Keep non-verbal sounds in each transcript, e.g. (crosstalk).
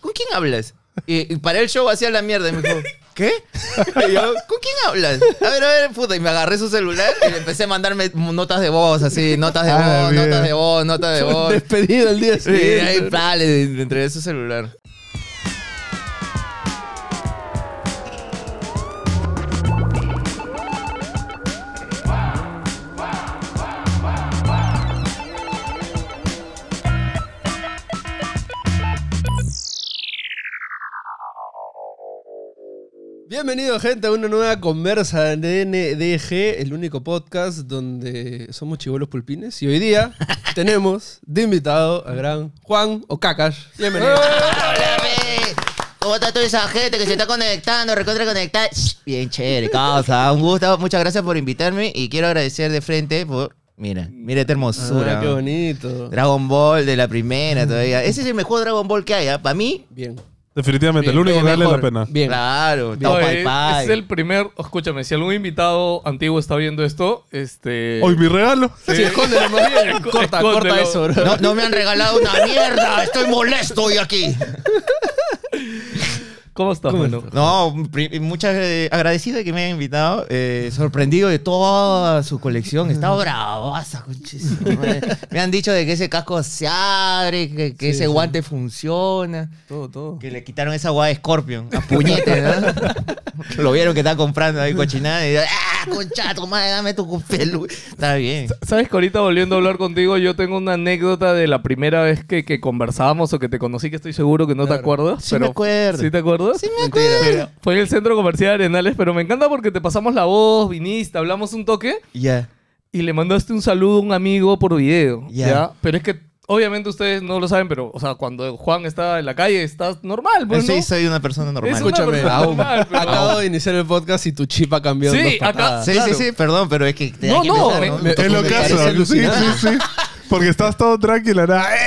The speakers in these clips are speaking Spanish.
¿con quién hablas? Y, para el show hacía la mierda y me dijo, ¿qué? Y yo, ¿con quién hablas? A ver, a ver, puta. Y me agarré su celular y le empecé a mandarme notas de voz, así, notas de ah, voz, notas de voz, notas de voz. Despedido el día siguiente. Y ahí, le entregué su celular. Bienvenido, gente, a una nueva conversa de NDG, el único podcast donde somos chivolos pulpines. Y hoy día (laughs) tenemos de invitado a gran Juan Ocacas. Bienvenido. ¡Eh! ¿Cómo está toda esa gente que se está conectando, recontra Bien chévere, causa. Un gusto, muchas gracias por invitarme y quiero agradecer de frente por Mira, mira esta hermosura. Ah, qué bonito. Dragon Ball de la primera mm. todavía. Ese es el mejor Dragon Ball que hay. Para mí, Bien. Definitivamente, el único que vale la pena. Bien. Claro, Es el primer, escúchame, si algún invitado antiguo está viendo esto, este. ¡Hoy mi regalo! Sí, escóndelo, (laughs) Corta, corta eso, bro. no me han regalado una mierda, estoy molesto hoy aquí. ¿Cómo estás? Bueno, no? muchas eh, agradecido de que me hayan invitado, eh, sorprendido de toda su colección. Está bravaza, (laughs) eh. Me han dicho de que ese casco se abre, que, ese guante funciona. Todo, todo. Que le quitaron esa guada de Scorpion a puñete, ¿no? (laughs) Lo vieron que está comprando ahí cochinada y ¡ah, conchato, madre, dame tu pelo! Está bien. ¿Sabes que ahorita volviendo a hablar contigo, yo tengo una anécdota de la primera vez que, conversábamos o que te conocí que estoy seguro que no te acuerdas? Sí me acuerdo. ¿Sí te acuerdo fue en el centro comercial de Arenales, pero me encanta porque te pasamos la voz, viniste, hablamos un toque. Ya. Y le mandaste un saludo a un amigo por video. Ya. Pero es que, obviamente, ustedes no lo saben, pero, o sea, cuando Juan está en la calle, estás normal, pues, Sí, soy una persona normal. Escúchame, Acabo de iniciar el podcast y tu chip ha cambiado. Sí, Sí, sí, perdón, pero es que No, no, lo Sí, sí, porque estás todo tranquila, nada. (laughs)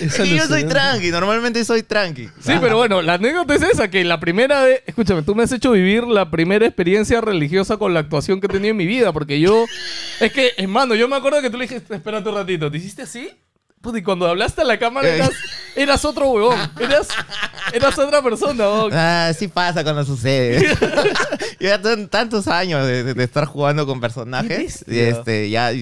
Eh, (laughs) y yo soy tranqui, normalmente soy tranqui. Sí, pero bueno, la anécdota es esa, que la primera vez, escúchame, tú me has hecho vivir la primera experiencia religiosa con la actuación que he tenido en mi vida, porque yo, es que, hermano, yo me acuerdo que tú le dijiste, espera un ratito, ¿te hiciste así? Pues, y cuando hablaste a la cámara eras, eh. otro huevón. Eras, eras otra persona, Ah, sí pasa cuando sucede. (laughs) ya tantos años de, estar jugando con personajes. Y este, ya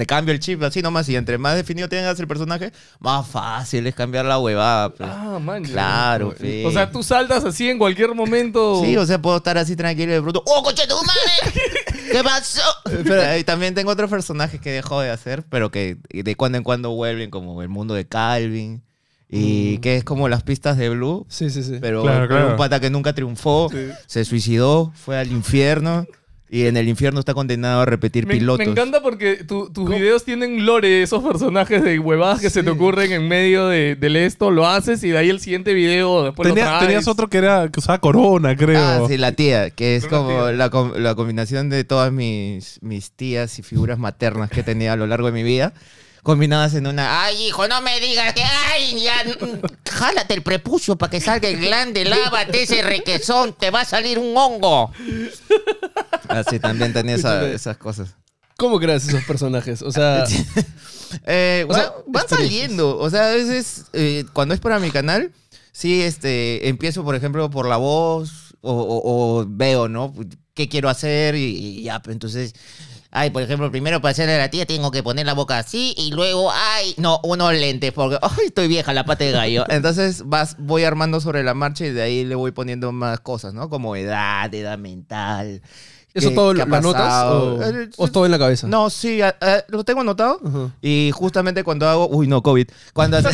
te cambio el chip así nomás y entre más definido tengas el personaje, más fácil es cambiar la huevada. Pues. Ah, man. Claro, fe. O sea, tú saltas así en cualquier momento. Sí, o sea, puedo estar así tranquilo y de pronto, ¡oh, coche tu madre! ¿Qué pasó? (laughs) Eh, pero ahí eh, también tengo otros personajes que dejó de hacer, pero que de cuando en cuando vuelven, como el mundo de Calvin. Y mm. que es como las pistas de Blue. Sí, sí, sí. Pero un pata que nunca triunfó, se suicidó, fue al infierno. Y en el infierno está condenado a repetir pilotos. Me encanta porque tus videos tienen lore, esos personajes de huevadas que se te ocurren en medio de, del esto, lo haces y de ahí el siguiente video después lo Tenías otro que era usaba corona, creo. Ah, sí, la tía, que es como la, la, combinación de todas mis, mis tías y figuras maternas que tenía a lo largo de mi vida combinadas en una. Ay, hijo, no me digas que. Ay, ya. Jálate el prepucio para que salga el glande, lávate ese requesón, te va a salir un hongo. Así también tenía esas cosas. ¿Cómo creas esos personajes? O sea. (laughs) Eh, van saliendo. O sea, a veces, eh, cuando es para mi canal, sí, este, empiezo, por ejemplo, por la voz o, veo, ¿no? ¿Qué quiero hacer? Y, y ya, pues, entonces Ay, por ejemplo, primero para hacerle a la tía tengo que poner la boca así y luego, ay, no, uno lentes porque, (laughs) ay, estoy vieja, la pata de gallo. Entonces vas, voy armando sobre la marcha y de ahí le voy poniendo más cosas, ¿no? Como edad, edad mental. ¿Eso todo lo anotas? o, eh, o, todo en la cabeza? No, sí, eh, eh, lo tengo anotado y justamente cuando hago, uy, no, COVID, cuando... (laughs)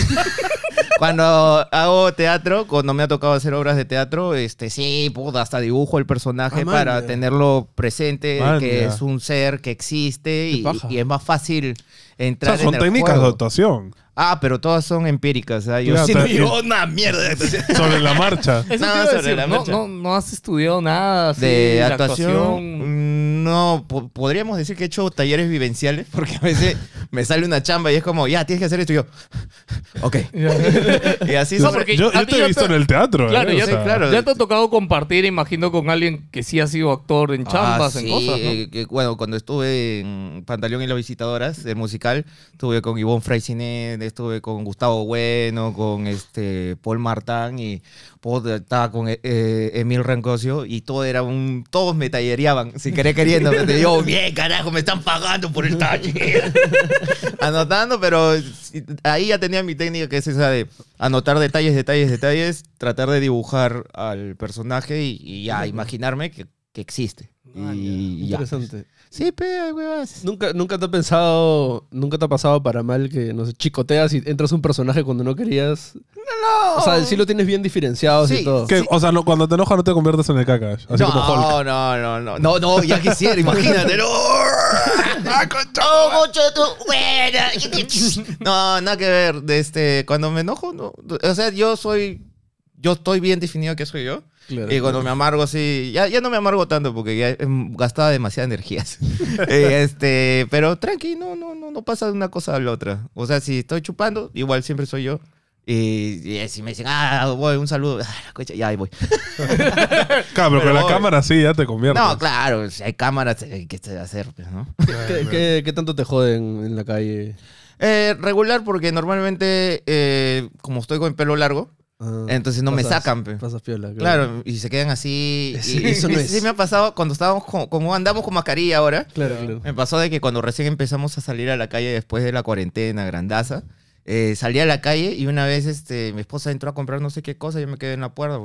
Cuando hago teatro, cuando me ha tocado hacer obras de teatro, este, sí, puta, hasta dibujo el personaje ah, para tenerlo presente, que es un ser que existe y, es más fácil entrar o son técnicas de actuación. Ah, pero todas son empíricas. ¿eh? Yo sí mierda (laughs) Sobre la marcha. no, sobre No, has estudiado nada de, actuación no, podríamos decir que he hecho talleres vivenciales, porque a veces me sale una chamba y es como, ya, tienes que hacer esto. yo, (laughs) ok. y así Yo, te he visto en el teatro. ¿eh? Claro, ya, te ha tocado compartir, imagino, con alguien que sí ha sido actor en ah, chambas, en cosas. Eh, que, bueno, cuando estuve en Pantaleón y las Visitadoras, el musical, estuve con Ivonne Fraisinet, estuve con Gustavo Bueno, con este Paul Martán y, estaba con eh, eh Emil Rancosio y todo era un. Todos me tallereaban, sin querer queriendo. Me yo, oh, bien, carajo, me están pagando por el (laughs) taller. Anotando, pero ahí ya tenía mi técnica que es esa de anotar detalles, detalles, detalles, tratar de dibujar al personaje y, y ya imaginarme que, que existe. Ah, Interesante. Sí, pero... huevas. ¿Nunca, nunca te ha pensado, nunca te ha pasado para mal que, no sé, chicoteas y entras un personaje cuando no querías. No, no. O sea, si lo tienes bien diferenciado y todo. O sea, cuando te enojas no te conviertes en el caca. Así no, como Hulk. no, no, no, no. No, ya quisiera, imagínate. (laughs) No. Ah, (laughs) no, nada que ver. Este, cuando me enojo, no. O sea, yo soy yo estoy bien definido que soy yo. y cuando me amargo así, ya, no me amargo tanto porque ya he em, demasiadas energías. (laughs) Eh, este, pero tranqui, no, no, no, pasa de una cosa a la otra. O sea, si estoy chupando, igual siempre soy yo. Y, eh, si me dicen, ah, voy, un saludo, ah, la ya ahí voy. (laughs) claro, pero con la cámara sí, ya te conviertes. No, claro, si hay cámaras, hay eh, que hacer, pues, ¿no? ¿Qué, qué, tanto te joden en la calle? regular, porque normalmente, como estoy con pelo largo, Ah, Entonces no me sacan, claro. y se quedan así. (laughs) Sí, eso sí me ha pasado cuando estábamos como andamos con mascarilla ahora. Claro, Me pasó de que cuando recién empezamos a salir a la calle después de la cuarentena grandaza, eh, salí a la calle y una vez este, mi esposa entró a comprar no sé qué cosa y yo me quedé en la puerta,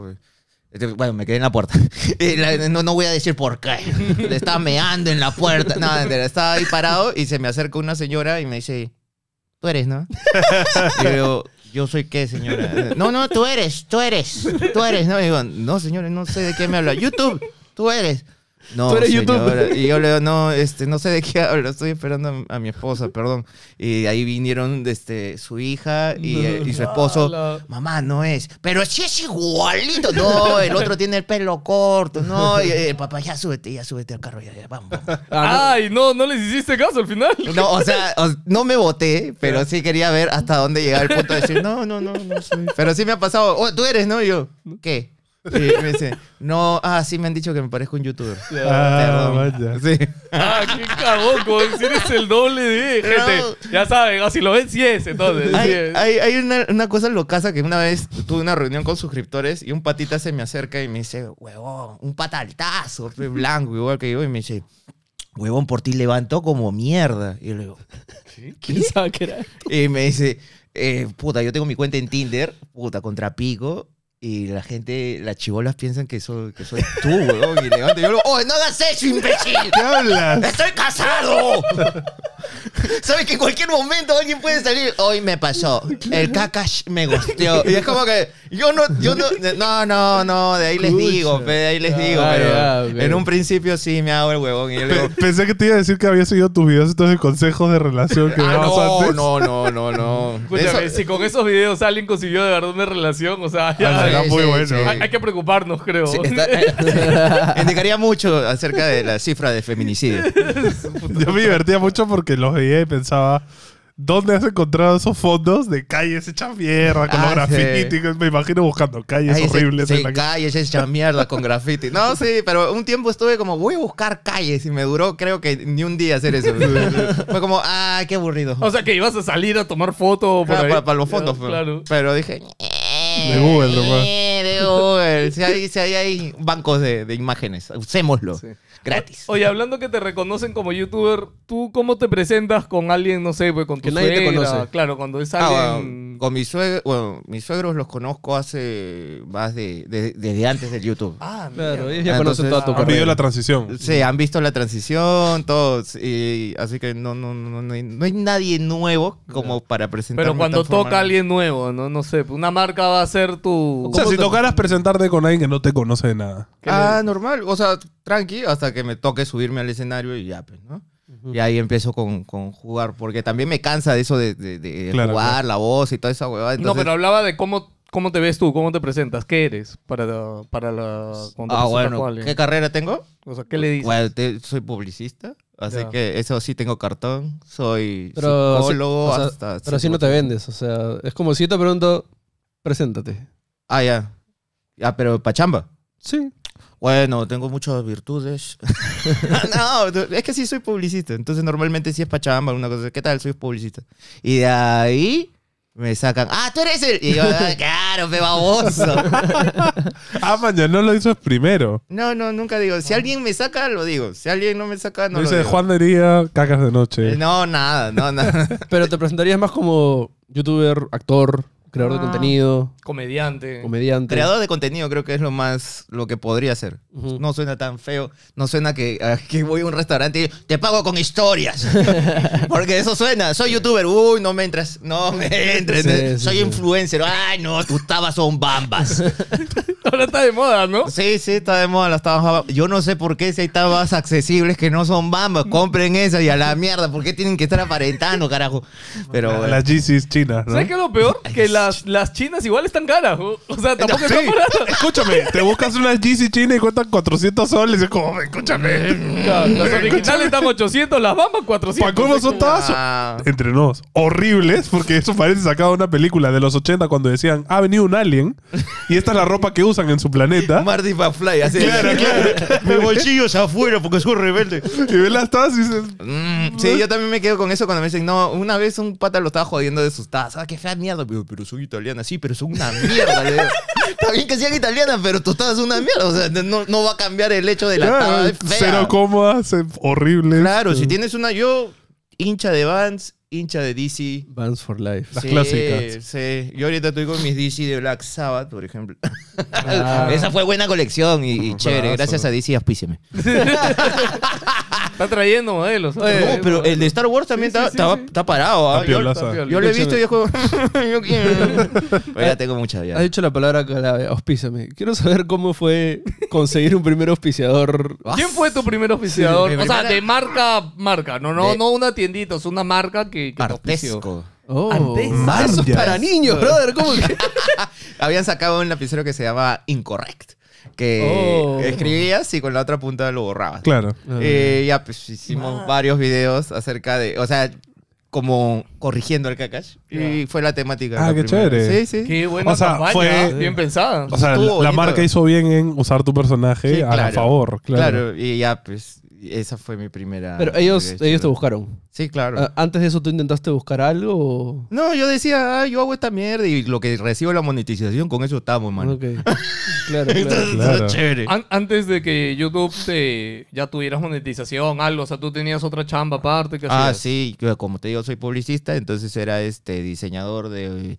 este, Bueno, me quedé en la puerta. (laughs) Eh, no, no voy a decir por qué. (laughs) Le estaba meando en la puerta. No, estaba ahí parado y se me acerca una señora y me dice, tú eres, ¿no? Y yo digo, ¿Yo soy qué, señora? No, no, tú eres, tú eres, tú eres. No, digo, no, señores, no sé de qué me habla. YouTube, tú eres. No, Tú Y yo no, este, no sé de qué hablo, estoy esperando a, mi esposa, perdón. Y ahí vinieron este, su hija y, eh, y su esposo. Mamá, no es. Pero sí es igualito. No, el otro tiene el pelo corto. No, y, eh, eh, papá, ya súbete, ya súbete al carro, ya, vamos. (laughs) Ah, Ay, no, no les hiciste caso al final. No, o sea, no me voté, pero sí quería ver hasta dónde llegaba el punto de decir, no, no, no, no. Soy. Pero sí me ha pasado, oh, tú eres, ¿no? Y yo, ¿qué? Y me dice, no, ah, sí me han dicho que me parezco un youtuber. Ah, ah, qué cabrón si eres el doble de. Gente, ya saben, así si lo ven, si es, entonces. Hay, hay, una, una cosa loca que una vez tuve una reunión con suscriptores y un patita se me acerca y me dice, huevón, un pataltazo, blanco, igual que yo, y me dice, huevón, por ti levantó como mierda. Y yo le digo, sabe ¿Qué? era Y me dice, eh, puta, yo tengo mi cuenta en Tinder, puta, contra pico. Y la gente, las chivolas piensan que soy, que soy tú, weón. Y levanto y yo, ¡oh, no hagas eso, imbécil! ¿Qué hablas? ¡Estoy casado! (laughs) Sabes que en cualquier momento alguien puede salir. Hoy me pasó. El Kakash me gustó Y es como que yo no, no, no, no, de ahí les digo, de ahí les digo. Ah, en un principio sí me hago el huevón. Pensé que te iba a decir que había seguido tus videos Entonces de consejos de relación ah, no, No, no, no, no. si con esos videos alguien consiguió de verdad una relación, o sea, ya, ah, muy bueno. Hay, que preocuparnos, creo. (laughs) Eh, (laughs) indicaría mucho acerca de la cifra de feminicidio. Yo me divertía mucho porque los veía y pensaba, ¿dónde has encontrado esos fondos de calles hechas mierda con ah, grafitis? Me imagino buscando calles horribles. en la... calles hechas mierda con graffiti. No, sí, pero un tiempo estuve como, voy a buscar calles y me duró creo que ni un día hacer eso. (laughs) Fue como, ah, qué aburrido. O sea, que ibas a salir a tomar fotos. para, los fondos, Pero dije... De Google, eh, nomás. De Google. Si hay, hay, bancos de, imágenes, usémoslo. Gratis. Oye, hablando que te reconocen como youtuber, ¿tú cómo te presentas con alguien, no sé, pues con tu que nadie te conoce. Claro, cuando es ah, alguien... Con mis suegros, bueno, mis suegros los conozco hace más de, desde antes del YouTube. Ah, claro, ellos ya ah, conocen toda tu Han vivido la transición. Sí, han visto la transición, todos. Y, así que no, no, no, no, hay, nadie nuevo como para presentar. Pero cuando toca alguien nuevo, no, no sé, una marca va a ser tu. O sea, si tocaras presentarte con alguien que no te conoce de nada. Ah, normal. O sea, tranqui, hasta que me toque subirme al escenario y ya, pues, ¿no? Y ahí empiezo con, jugar, porque también me cansa de eso de, jugar, la voz y toda esa huevada. No, pero hablaba de cómo, cómo te ves tú, cómo te presentas, qué eres para la, para Ah, bueno, ¿qué carrera tengo? O sea, ¿qué le dices? Pues, soy publicista, así que eso sí tengo cartón. Soy psicólogo hasta... Pero si no te vendes, o sea, es como si te pregunto, preséntate. Ah, ya. Ah, pero chamba Sí. Bueno, tengo muchas virtudes. (laughs) (laughs) no, es que sí soy publicista. Entonces, normalmente sí es pachamba, una cosa. ¿Qué tal? Soy publicista. Y de ahí me sacan. ¡Ah, tú eres el! Y yo, ah, (laughs) claro, me baboso. ah, mañana no lo hizo primero. No, no, nunca digo. Si alguien me saca, lo digo. Si alguien no me saca, no, lo dice, digo. Juan día, cacas de noche. No, nada, no, nada. Pero te presentarías más como youtuber, actor creador de ah. contenido. Comediante. Creador de contenido creo que es lo más, lo que podría ser. No suena tan feo, no suena ah, que, voy a un restaurante y te pago con historias. (laughs) Porque eso suena, soy youtuber, uy, no me entres no me entres. soy influencer, ay no, tus tabas son bambas. (laughs) Ahora está de moda, ¿no? Sí, sí, está de moda las tabas Yo no sé por qué si hay tabas accesibles que no son bambas, compren esas y a la mierda, ¿por qué tienen que estar aparentando, carajo? Pero... Las GCs chinas, ¿Sabes qué es lo peor? Que la las, chinas igual están caras. O, sea, tampoco están Escúchame, te buscas una GC china y cuentan 400 soles. Es como, escúchame. las originales están 800, las bambas 400. ¿Para cómo son todas? Entre nos, horribles, porque eso parece sacado de una película de los 80 cuando decían, ha venido un alien y esta es la ropa que usan en su planeta. Marty McFly, así. Claro, claro. (laughs) Mi bolsillo es afuera porque soy rebelde. Y ves las tazas y dices... Mm, sí, yo también me quedo con eso cuando me dicen, no, una vez un pata lo estaba jodiendo de sus tazas. ¿Sabes ah, qué fea mierda, soy italiana, sí, pero soy una mierda. Está bien que sean italianas, pero tostadas son una mierda. O sea, no, no va a cambiar el hecho de la Claro, tabla fea. cero cómodas, es horrible. Claro, si tienes una, yo, hincha de Vans, hincha de DC. Bands for Life. Las sí, clásicas. Sí. Yo ahorita estoy con mis DC de Black Sabbath, por ejemplo. Ah. (laughs) Esa fue buena colección y, chévere. Gracias a DC, hospíceme (laughs) está trayendo modelos. pero el de Star Wars también está, parado. ¿ah? Yo, lo he visto y (laughs) yo quiero. ya tengo mucha vida Ha dicho la palabra clave, Quiero saber cómo fue conseguir un primer auspiciador. ¿Quién fue tu primer auspiciador? o sea, de marca, marca. No, no, no una tiendita, es una marca que Artesco. Oh. Artesco. para niños, brother. ¿Cómo que? (laughs) Habían sacado un lapicero que se llamaba Incorrect que oh. escribías y con la otra punta lo borrabas. Claro. Y eh, ya pues hicimos ah. varios videos acerca de, o sea, como corrigiendo el Kakash. Y fue la temática. Ah, qué chévere. Sí, sí. Qué buena fue, ¿eh? bien pensada. O sea, la, marca hizo bien en usar tu personaje a favor. Claro. claro, y ya pues esa fue mi primera. Pero ellos, ellos te buscaron. Sí, claro. Ah, antes de eso, ¿tú intentaste buscar algo? No, yo decía, ah, yo hago esta mierda y lo que recibo la monetización, con eso estamos, hermano. Ok. (laughs) Claro, claro. Chévere. antes de que YouTube te, ya tuvieras monetización, algo, o sea, tú tenías otra chamba aparte. Que ah, sí, como te digo, soy publicista, entonces era este diseñador de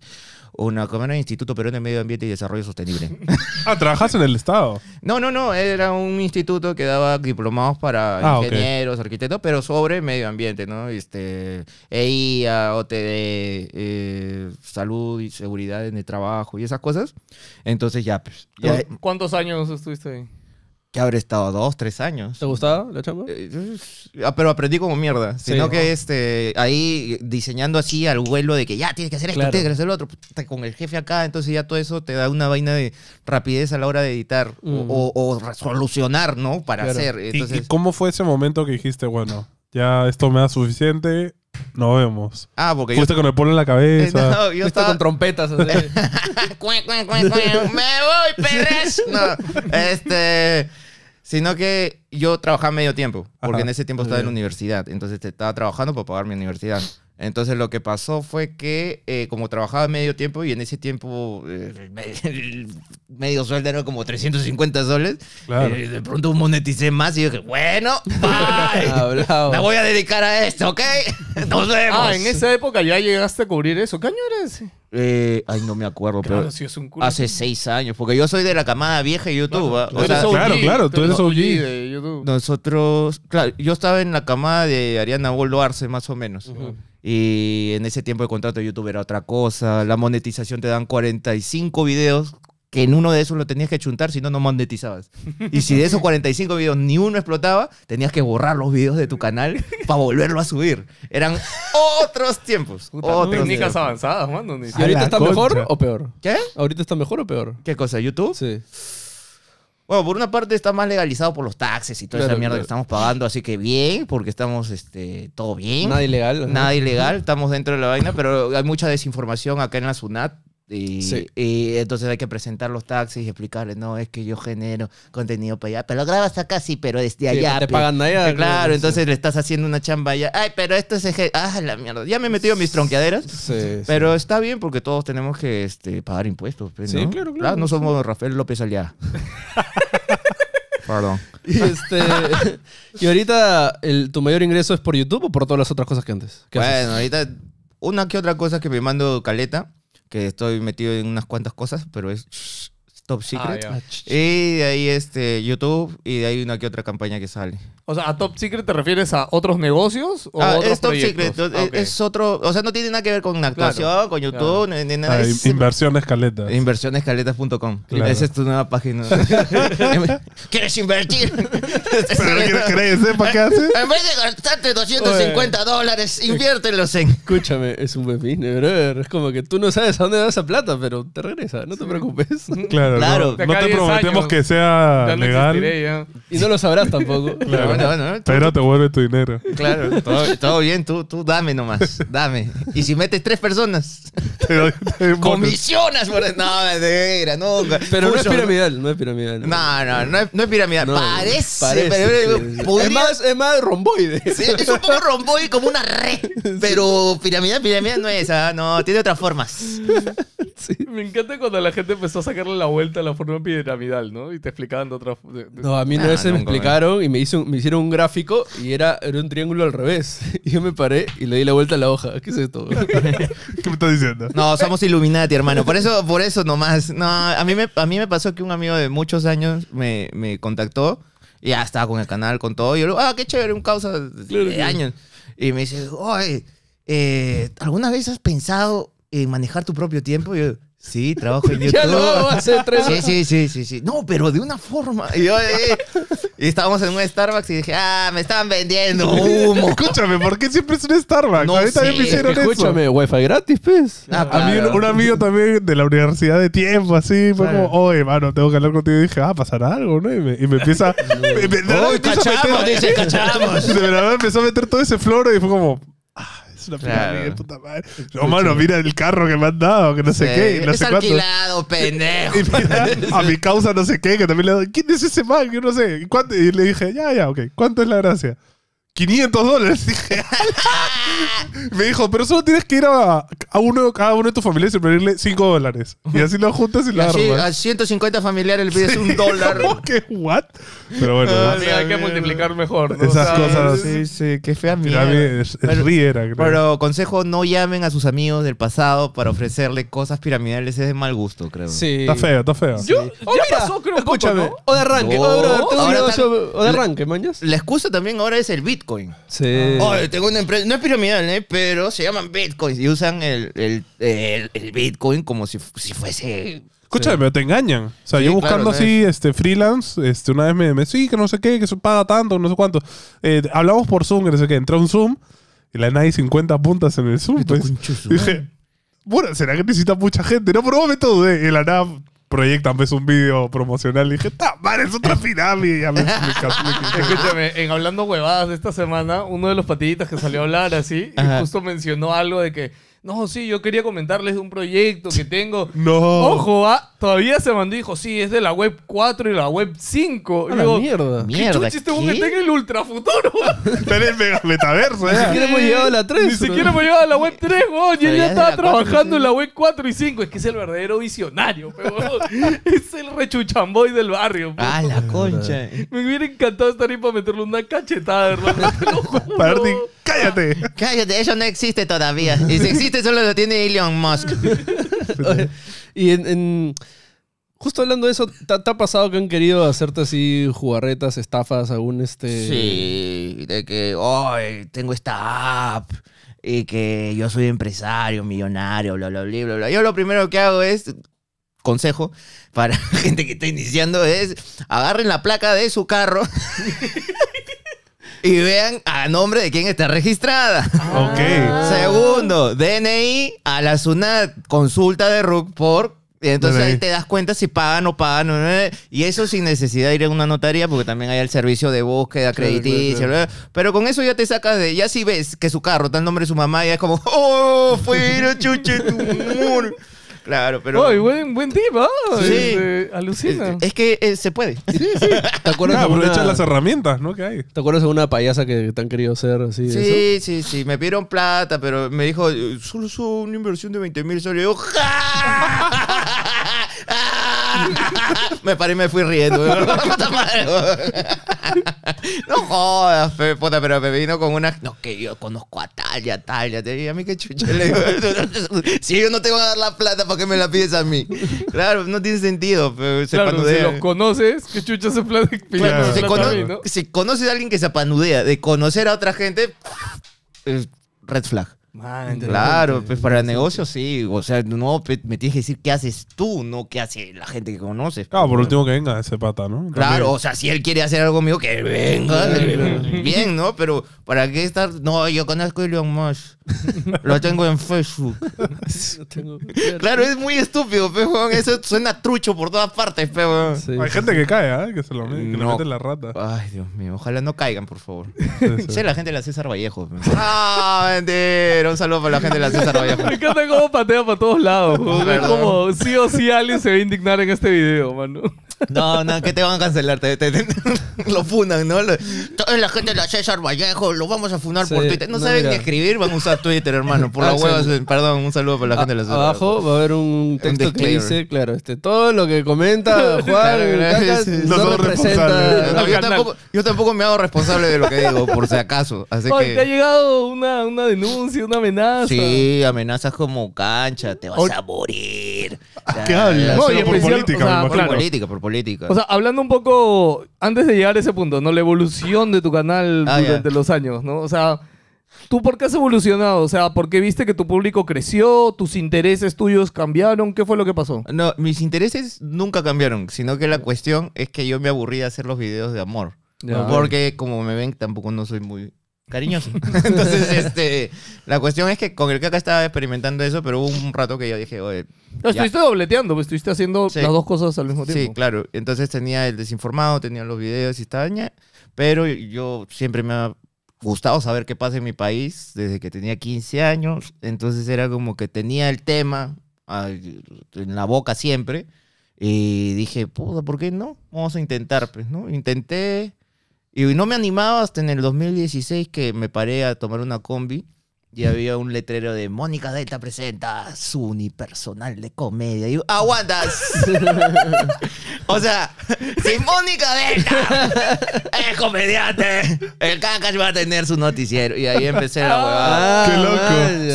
una como Instituto Perón de Medio Ambiente y Desarrollo Sostenible. (laughs) ah, ¿trabajas en el Estado? No, no, no. Era un instituto que daba diplomados para ah, ingenieros, arquitectos, pero sobre medio ambiente, ¿no? Este, EIA, OTD, eh, salud y seguridad en el trabajo y esas cosas. Entonces ya, pues. Ya. ¿Cuántos años estuviste ahí? que habré estado dos, tres años. ¿Te gustaba la chamba? Eh, ah, pero aprendí como mierda. sino que este, ahí diseñando así al vuelo de que ya tienes que hacer esto, tienes que hacer lo otro, con el jefe acá, entonces ya todo eso te da una vaina de rapidez a la hora de editar o, mm. o, resolucionar, ¿no? Para hacer. ¿Y, cómo fue ese momento que dijiste, bueno, ya esto me da suficiente, nos vemos. Ah, porque Fuiste yo... con el polo en la cabeza. Eh, no, yo estaba... con trompetas así. (laughs) ¡Me voy, Pérez! este... Sino que yo trabajaba medio tiempo, porque en ese tiempo estaba en la universidad. Entonces estaba trabajando para pagar mi universidad. Entonces lo que pasó fue que eh, como trabajaba medio tiempo y en ese tiempo eh, (laughs) el medio sueldo era como 350 soles, eh, de pronto moneticé más y dije, bueno, (laughs) bye, me voy a dedicar a esto, ¿ok? (laughs) Nos vemos. Ah, en esa época ya llegaste a cubrir eso. ¿Qué año eres? ay, no me acuerdo, pero hace seis años, porque yo soy de la camada vieja de YouTube. Claro, claro, tú eres OG de YouTube. Nosotros, claro, yo estaba en la camada de Ariana Arce más o menos. Y en ese tiempo de contrato de YouTube era otra cosa. La monetización te dan 45 videos, que en uno de esos lo tenías que chuntar, si no, no monetizabas. Y si de esos 45 (laughs) videos ni uno explotaba, tenías que borrar los videos de tu canal para volverlo a subir. Eran otros tiempos. técnicas avanzadas, mano. ¿Y ahorita está mejor o peor? ¿Qué? ¿Ahorita está mejor o peor? ¿Qué cosa? ¿YouTube? Sí por una parte está más legalizado por los taxes y toda esa mierda que estamos pagando, así que bien, porque estamos este, todo bien. Nada ilegal. ¿no? Nada ilegal, estamos dentro de la vaina, pero hay mucha desinformación acá en la SUNAT. Y, entonces hay que presentar los taxes y explicarles, no, es que yo genero contenido para allá, pero lo grabas acá sí, pero desde allá. te pagan allá. Claro, entonces le estás haciendo una chamba allá. Ay, pero esto es... ah, la mierda. Ya me he metido en mis tronqueaderas. pero está bien porque todos tenemos que este, pagar impuestos. ¿no? Ah, sí, claro, claro, claro. no somos Rafael López allá. (laughs) Perdón. (laughs) Este, (laughs) y, ahorita el, tu mayor ingreso es por YouTube o por todas las otras cosas que antes. Bueno, ahorita una que otra cosa que me mando caleta, que estoy metido en unas cuantas cosas, pero es top ah, secret. Ah, y de ahí este YouTube y de ahí una que otra campaña que sale. O sea, ¿a Top Secret te refieres a otros negocios o ah, otros es Top Secret. Es otro... O sea, no tiene nada que ver con actuación, con YouTube, ni nada. Ah, inversiones Caletas. Inversionescaletas.com. Esa es tu nueva página. (laughs) ¿Quieres invertir? (laughs) Pero no quieres ¿para qué haces? En vez de gastarte 250 dólares, inviértelos en... Escúchame, es un buen Es como que tú no sabes a dónde va esa plata, pero te regresa. No te preocupes. Claro. claro. No, te prometemos que sea legal. y no lo sabrás tampoco. Claro. Pero te vuelve tu dinero. Claro, todo, bien, tú, tú dame nomás, dame. Y si metes tres personas, (laughs) te comisionas por No, de no. Pero no es piramidal, no es piramidal. No, no, no, es, no es, piramidal. parece, es, más, es más romboide. es un poco romboide como una red, (laughs) pero piramidal, piramidal no es, esa ah, no, tiene otras formas. Me encanta cuando la gente empezó a sacarle la vuelta a la forma piramidal, ¿no? Y te explicaban de otra forma. No, a mí una ah, vez me explicaron y me, hizo, me hicieron un gráfico y era, era, un triángulo al revés. (laughs) Y yo me paré y le di la vuelta a la hoja. ¿Qué es esto? (laughs) ¿Qué me estás diciendo? No, somos Illuminati, hermano. Por eso, por eso nomás. No, a mí me, a mí me pasó que un amigo de muchos años me, contactó. Y ya estaba con el canal, con todo. Y yo le ah, qué chévere, un causa de años. Y me dice, oye, eh, ¿alguna vez has pensado manejar tu propio tiempo. Yo, sí, trabajo en YouTube. (laughs) ya lo hago tres Sí, sí, sí, sí, sí. No, pero de una forma. Y yo, eh, y estábamos en un Starbucks y dije, ah, me estaban vendiendo humo. Escúchame, ¿por qué siempre es un Starbucks? No mí también me hicieron eso Escúchame, wi wifi gratis, pues. Ah, a mí un, amigo también de la universidad de tiempo, así, fue como, oye, mano, tengo que hablar contigo. Y dije, ah, pasará algo, ¿no? Y me, empieza... (laughs) me, me, oh, cachamos, dice, cachamos. (laughs) De verdad empezó a meter todo ese floro y fue como... Ah, una puta madre. No, mano, mira el carro que me han dado, que no sé qué. No es alquilado, (laughs) pendejo. a mi causa no sé qué, que también le doy. ¿Quién es ese man? Yo no sé. ¿Cuánto? Y le dije, ya, ya, ok. ¿Cuánto es la gracia? 500 dólares. (laughs) Dije, Me dijo, pero solo tienes que ir a, uno, cada uno de tus familiares y pedirle 5 dólares. Y así lo juntas y lo armas. a 150 familiares le pides un dólar. ¿Cómo (laughs) que? ¿What? Pero bueno. Ah, hay que multiplicar mejor. Esas cosas. Sí, sí, qué fea mierda. Es, es pero, riera, creo. Pero consejo, no llamen a sus amigos del pasado para ofrecerle cosas piramidales. Es de mal gusto, creo. Sí. Está feo, está feo. Yo, mira, pasó, creo, escúchame. Poco, O de arranque. O, de arranque, mañas. La excusa también ahora es el beat. Bitcoin. Sí. Ah. tengo una empresa, no es piramidal, ¿eh? pero se llaman Bitcoin y usan el, Bitcoin como si, si fuese Escúchame, pero te engañan. O sea, yo buscando así este freelance, este, una vez me, me sí, que no sé qué, que se paga tanto, no sé cuánto. Eh, hablamos por Zoom, que no sé qué, entró un Zoom y la hay 50 puntas en el Zoom. Pues. dije, bueno, ¿será que necesita mucha gente? No, por un momento dudé. Y la Proyectan pues un vídeo promocional y dije, está, vale! es otra y Ya me, (laughs) me Escúchame, en hablando huevadas esta semana, uno de los patillitas que salió a hablar así, justo mencionó algo de que, no, sí, yo quería comentarles de un proyecto que tengo. No. Ojo, ¿ah? Todavía se mandó y dijo, sí, es de la web 4 y la web 5. Y la mierda. ¿qué Mierda, este que en el ultrafuturo? futuro? (laughs) en el mega- metaverso, Ni ¿eh? siquiera hemos llegado a la 3. Ni siquiera hemos llegado a la web 3, weón. Y ya estaba trabajando en la web 4 y 5. Es que es el verdadero visionario, (laughs) es el rechuchamboy del barrio, Ah, la concha. Me hubiera encantado estar ahí para meterle una cachetada, hermano. (laughs) cállate. Cállate, eso no existe todavía. Y si existe, solo lo tiene Elon Musk. Y en, justo hablando de eso, ¿te, ha pasado que han querido hacerte así jugarretas, estafas, algún este...? Sí, de que, hoy tengo esta app y que yo soy empresario, millonario, bla, bla, bla, bla, bla. Yo lo primero que hago es, consejo para (laughs) gente que está iniciando, es agarren la placa de su carro. (laughs) y vean a nombre de quién está registrada. Ah. Ok. Segundo, DNI a la SUNAT, consulta de RUC por y entonces ahí te das cuenta si pagan o pagan. Y eso sin necesidad de ir a una notaría, porque también hay el servicio de búsqueda crediticia. Pero con eso ya te sacas de. Ya si ves que su carro está el nombre de su mamá, ya es como, ¡Oh! Fuera, chuche, tu amor. Claro, pero. Uy, buen, buen tip, ¿ah? Sí. Eh, alucina. Es que eh, se puede. Sí, sí. (laughs) ¿Te acuerdas? de aprovecha una... las herramientas, ¿no? Que hay. ¿Te acuerdas de una payasa que te han querido hacer así? Sí, eso? sí, sí. Me pidieron plata, pero me dijo, eh, solo son una inversión de 20 mil soles. ¡Ja! (laughs) (laughs) me paré y me fui riendo. (laughs) no jodas, puta, pero me vino con una. No, que yo conozco a tal, a tal, a mí qué chucha le (laughs) si yo no te voy a dar la plata, ¿para qué me la pides a mí? Claro, no tiene sentido. se claro, si lo conoces, ¿qué chucha se plata? Si, si conoces a alguien que se panudea de conocer a otra gente, red flag claro, pues para el negocio sí. O sea, no, pues, me tienes que decir qué haces tú, no qué hace la gente que conoces. Claro, por último que venga ese pata, ¿no? Claro, o sea, si él quiere hacer algo mío, que venga. bien, ¿no? Pero ¿para qué estar? No, yo conozco a Elon Musk. Lo tengo en Facebook. claro, es muy estúpido, pero Eso suena trucho por todas partes, pero Hay gente que cae, ¿eh? Que se lo, mete la rata. Ay, Dios mío. Ojalá no caigan, por favor. Sí, Sé la gente de la César Vallejo. ¡Ah, mentira! un saludo para la gente de la César (laughs) Vallejo. Me encanta cómo patea para todos lados. Como sí o sí alguien se va a indignar en este video, mano. No, no, que te van a cancelar. Te, (laughs) lo funan, ¿no? toda la gente de la César Vallejo lo vamos a funar por Twitter. No, saben qué escribir, van a usar Twitter, hermano. Por ah, la hueva, eh, perdón, un saludo para la gente de la César. Abajo va a haber un texto que dice, claro, este, todo lo que comenta Juan Cacas yo, tampoco, me hago responsable de lo que digo, por si acaso. Así te ha llegado una, una denuncia, una amenaza. Sí, amenazas como cancha, te vas a morir. Ah, ¿Qué hablas? No, por política, Por política, por o sea, hablando un poco, antes de llegar a ese punto, ¿no? La evolución de tu canal ah, durante los años, ¿no? O sea, ¿tú por qué has evolucionado? O sea, ¿por qué viste que tu público creció? ¿Tus intereses tuyos cambiaron? ¿Qué fue lo que pasó? No, mis intereses nunca cambiaron, sino que la cuestión es que yo me aburrí de hacer los videos de amor. Porque como me ven, tampoco no soy muy cariñoso. (laughs) (laughs) Entonces, este, la cuestión es que con el acá estaba experimentando eso, pero hubo un rato que yo dije, oye. No, estuviste dobleteando, pues, estuviste haciendo las dos cosas al mismo tiempo. Sí, claro. Entonces tenía el desinformado, tenía los videos y estaba pero yo siempre me ha gustado saber qué pasa en mi país desde que tenía 15 años. Entonces era como que tenía el tema en la boca siempre. Y dije, puta, ¿por qué no? Vamos a intentar, pues, ¿no? Intenté y no me animaba hasta en el 2016 que me paré a tomar una combi y había un letrero de Mónica Delta presenta su unipersonal de comedia. Y ¡Aguantas! (laughs) o sea, si Mónica Delta es comediante, el Cacas va a tener su noticiero. Y ahí empecé la ah, huevada. ¡Qué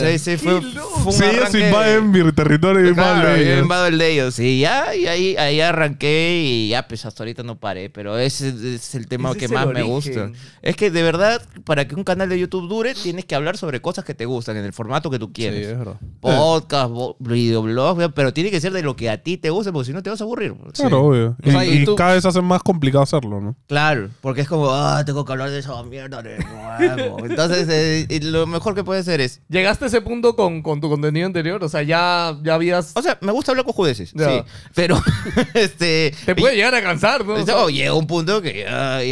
loco! Sí, sí, fue, fue Sí, ellos invaden mi territorio y claro, el de ellos. invado el de ellos. Y ya, y ahí, ahí arranqué y ya, pues hasta ahorita no paré. Pero ese es el tema que más me gusta. Es que de verdad, para que un canal de YouTube dure, tienes que hablar sobre cosas que te gustan, en el formato que tú quieres. Sí, Podcast, videoblog, pero tiene que ser de lo que a ti te guste, porque si no te vas a aburrir. Claro, obvio. Y, cada vez hace más complicado hacerlo, ¿no? Claro, porque es como, ah, tengo que hablar de esa mierda de nuevo. Entonces, eh, lo mejor que puede ser es... ¿Llegaste a ese punto con, tu contenido anterior? O sea, ya, ya habías... O sea, me gusta hablar con judeces, sí. Pero, (laughs) este... Te puede llegar a cansar, ¿no? Oh, llega un punto que ya,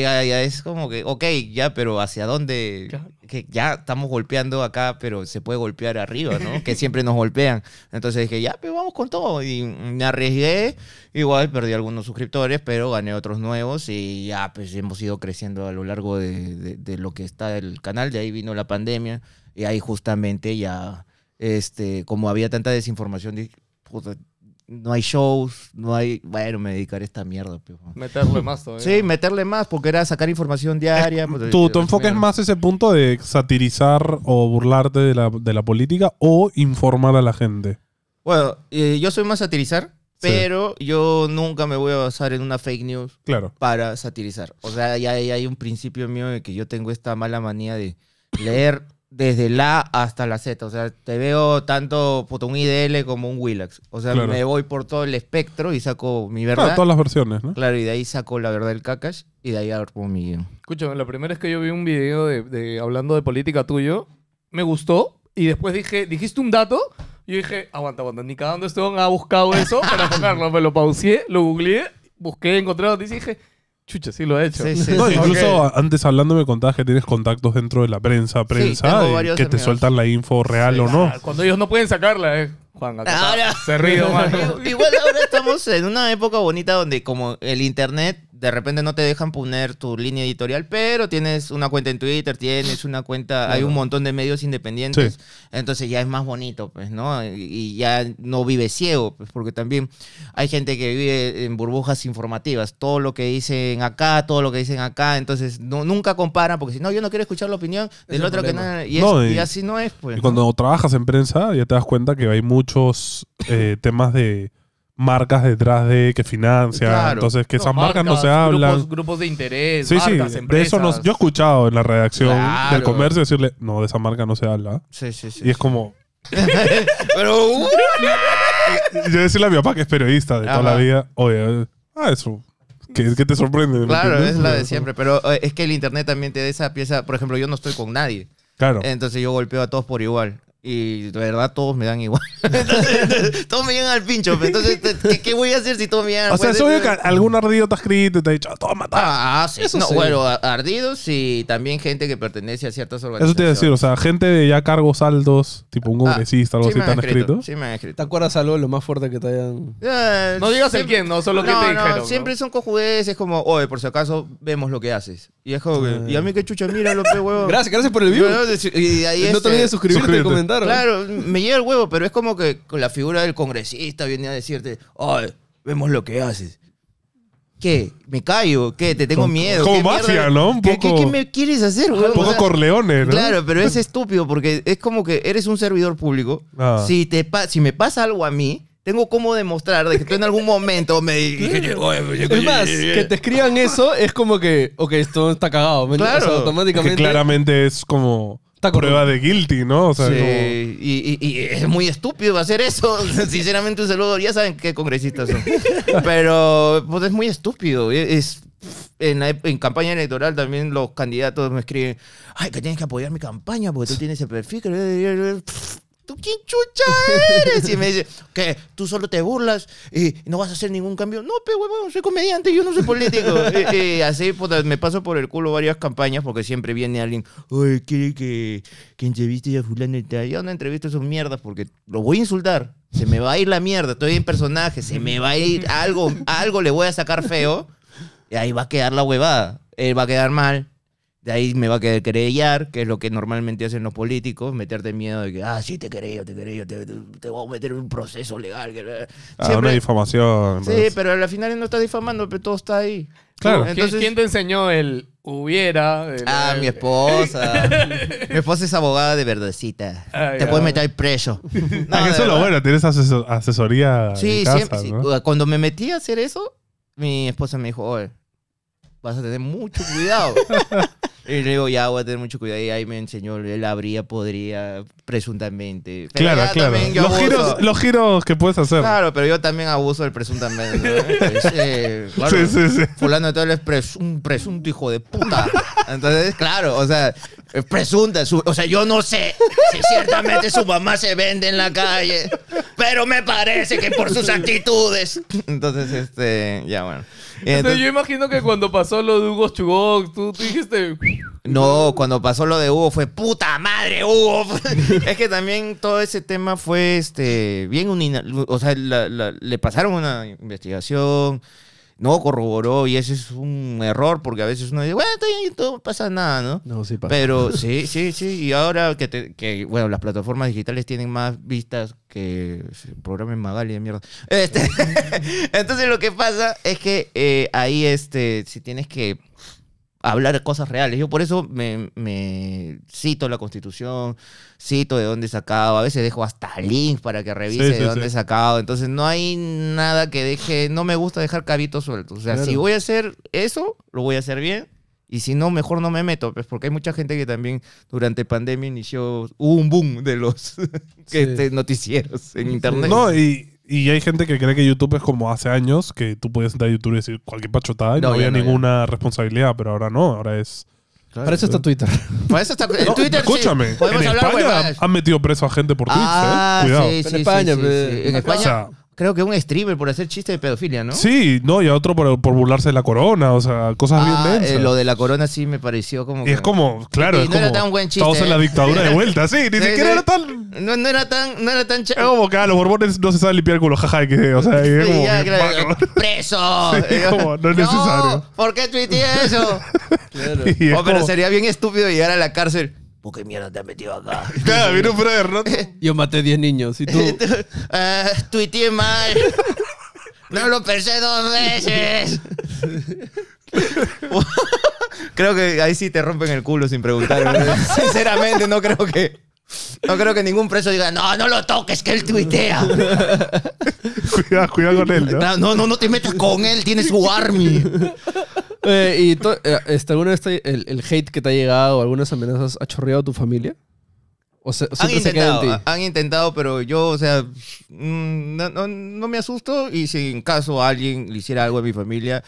es como que, ok, ya, pero ¿hacia dónde? que ya estamos golpeando acá, pero se puede golpear arriba, ¿no? Que (laughs) siempre nos golpean. Entonces dije, ya, pues vamos con todo. Y me arriesgué. Igual perdí algunos suscriptores, pero gané otros nuevos y ya, pues hemos ido creciendo a lo largo de, de, lo que está el canal. De ahí vino la pandemia y ahí justamente ya, este, como había tanta desinformación, dije, no hay shows, no hay. Bueno, me dedicaré a esta mierda. Meterle más todavía. Sí, meterle más, porque era sacar información diaria. ¿Tú pues, más ese punto de satirizar o burlarte de la, política o informar a la gente. Bueno, eh, yo soy más satirizar, pero yo nunca me voy a basar en una fake news para satirizar. O sea, ya hay un principio mío de que yo tengo esta mala manía de leer desde la hasta la Z. O sea, te veo tanto puto, un IDL como un Willax. O sea, me voy por todo el espectro y saco mi verdad. Claro, todas las versiones, ¿no? Claro, y de ahí saco la verdad del Kakash y de ahí armo mi guión. Escúchame, la primera es que yo vi un video de, hablando de política tuyo. Me gustó y después dije, dijiste un dato. Yo dije, aguanta, aguanta, ni cada uno este ha buscado eso para tocarlo. (laughs) Me lo pausé, lo googleé, busqué, encontré y dije Chucha, sí lo he hecho. (laughs) no, incluso antes hablando me contabas que tienes contactos dentro de la prensa, prensa, que te sueltan la info real o no. Ah, cuando ellos no pueden sacarla, eh. Juan, ahora, se río, (laughs) Igual ahora estamos en una época bonita donde como el internet de repente no te dejan poner tu línea editorial, pero tienes una cuenta en Twitter, tienes una cuenta, hay un montón de medios independientes, entonces ya es más bonito, pues, ¿no? Y ya no vive ciego, pues, porque también hay gente que vive en burbujas informativas, todo lo que dicen acá, todo lo que dicen acá, entonces no, nunca comparan, porque si no, yo no quiero escuchar la opinión del otro que no, y, así no es, pues. Y cuando trabajas en prensa, ya te das cuenta que hay muchos eh, temas de marcas detrás de que financia Entonces, que esas marcas, no se hablan. Grupos, grupos de interés, De eso yo he escuchado en la redacción del comercio decirle, no, de esa marca no se habla. Y es como. (laughs) Uh. yo decirle a mi papá que es periodista de toda la vida, oye, ah, eso. Que, te sorprende. Claro, es la de siempre. Pero eh, es que el internet también te da esa pieza. Por ejemplo, yo no estoy con nadie. Claro. Entonces yo golpeo a todos por igual. Y de verdad todos me dan igual. (laughs) todos me llegan al pincho. Pues. Entonces, ¿qué, voy a hacer si todos me llegan al O sea, es obvio que algún ardido te ha escrito y te ha dicho, ah, toma, matar. Ah, sí. Bueno, ardidos y también gente que pertenece a ciertas organizaciones. Eso te iba a decir, o sea, gente de ya cargos altos, tipo un ah, congresista, O algo así, ¿Tan escrito, Sí, me han escrito. ¿Te acuerdas algo lo más fuerte que te hayan...? Eh, no digas el quién, no, solo los que te no, dijeron. Siempre son cojudeces como, oye, por si acaso, vemos lo que haces. Y es como ah. y a mí qué chucha, mira lo que huevo. Gracias, gracias por el video. Y, ahí no te este, olvides de suscribirte y comentar claro. me llega el huevo, pero es como que con la figura del congresista viene a decirte, ay, vemos lo que haces. ¿Qué? ¿Me callo? ¿Qué? ¿Te tengo miedo? Como mafia, ¿no? ¿Qué, me quieres hacer, güey? Un poco Corleone, ¿no? Claro, pero es (laughs) estúpido porque es como que eres un servidor público. Ah. Si, te si me pasa algo a mí, tengo cómo demostrar de que tú en algún momento me dijiste, pues, Es más, que te escriban eso es como que, ok, esto está cagado. Claro. automáticamente. claramente es como prueba de guilty, ¿no? sí, y, es muy estúpido hacer eso. (laughs) Sinceramente, un saludo. Ya saben qué congresistas son. Pero pues, es muy estúpido. E, es, en, campaña electoral también los candidatos me escriben, ay, que tienes que apoyar mi campaña porque tú tienes ese perfil. ¿tú quién chucha eres? Y me dice, que tú solo te burlas y no vas a hacer ningún cambio. No, pero huevón, soy comediante, yo no soy político. y, así, me paso por el culo varias campañas porque siempre viene alguien, oye, quiere que, entreviste a fulano y Yo no entrevisto a esos mierdas porque lo voy a insultar. Se me va a ir la mierda, estoy en personaje, se me va a ir algo, algo le voy a sacar feo y ahí va a quedar la huevada. Él va a quedar mal, de ahí me va a querer querellar, que es lo que normalmente hacen los políticos, meterte miedo de que, ah, sí, te quería, te querello, te, voy a meter en un proceso legal. Eh. Ah, una difamación. Sí, pues. pero al final no estás difamando, pero todo está ahí. Claro. Entonces... ¿Quién te enseñó el hubiera? ah, mi esposa. (laughs) mi esposa es abogada de verdecita. Ah, te puedes meter preso. (laughs) No, ah, eso es lo bueno, tienes asesoría. Sí, siempre. Cuando me metí a hacer eso, mi esposa me dijo, oye, vas a tener mucho cuidado. (laughs) Y le digo, ya voy a tener mucho cuidado. Y ahí me enseñó, él habría podría, presuntamente. claro, claro. Los giros, los giros que puedes hacer. Claro, pero yo también abuso del presuntamente. ¿no? (laughs) Eh, sí, sí, sí. Fulano de todo es un presunto hijo de puta. Entonces, claro, o sea, presunta. o sea, yo no sé si ciertamente su mamá se vende en la calle, pero me parece que por sus actitudes. Entonces, este, ya bueno. Entonces, yo imagino que cuando pasó lo de Hugo tú dijiste... No, cuando pasó lo de Hugo fue puta madre, Hugo. (laughs) es que también todo ese tema fue este bien un... o sea, le pasaron una investigación, no corroboró y ese es un error porque a veces uno dice, bueno, todo, pasa nada, ¿no? No, sí pasa. Pero (laughs) sí, sí, sí, y ahora que, que bueno, las plataformas digitales tienen más vistas que el programa en Magali mierda. Este, (laughs) entonces lo que pasa es que eh, ahí este si tienes que hablar de cosas reales. Yo por eso me, cito la constitución, cito de dónde he sacado, a veces dejo hasta links para que revise de dónde he sacado. Entonces no hay nada que deje, no me gusta dejar cabitos sueltos. O sea, si voy a hacer eso, lo voy a hacer bien. Y si no, mejor no me meto, pues porque hay mucha gente que también durante pandemia inició hubo un boom de los (laughs) este, noticieros en internet. No, y y hay gente que cree que YouTube es como hace años, que tú podías entrar a YouTube y decir cualquier pachotada y no, había ninguna responsabilidad, pero ahora no, ahora es... Para eso está Twitter. (laughs) Para eso Twitter. Escúchame, en España han metido preso a gente por Twitter. eh. Ah, Cuidado. Sí, sí, en España, O sea, creo que un streamer por hacer chistes de pedofilia, ¿no? Sí, no, y a otro por, por burlarse de la corona, o sea, cosas bien ah, eh, densas. lo de la corona sí me pareció como. Y es como, claro. Y, no era tan buen chiste. Todos en la ¿eh? dictadura de vuelta, sí, ni (laughs) siquiera era tan. No, era tan. No era tan como que los borbones no se saben limpiar con los jaja, que, o sea, es como. Ya, ¡Preso! no es necesario. ¿Por qué tuiteé eso? claro. (laughs) Oh, pero sería bien estúpido llegar a la cárcel qué mierda te has metido acá? Claro, (laughs) vino un de (laughs) Yo maté 10 niños y tú. (laughs) Eh, tuiteé mal. No lo pensé dos veces. creo que ahí sí te rompen el culo sin preguntar. Sinceramente, no creo que. No creo que ningún preso diga, no, no lo toques, que él tuitea. (laughs) cuidado, cuidado con él. ¿no? no, no, no te metas con él, tienes su army. (laughs) Eh, ¿Y eh, este, alguna vez el, hate que te ha llegado, algunas amenazas, ha chorreado a tu familia? ¿O sea, Han se intentado, han intentado, pero yo, o sea, mm, no, no me asusto y si en caso alguien le hiciera algo a mi familia,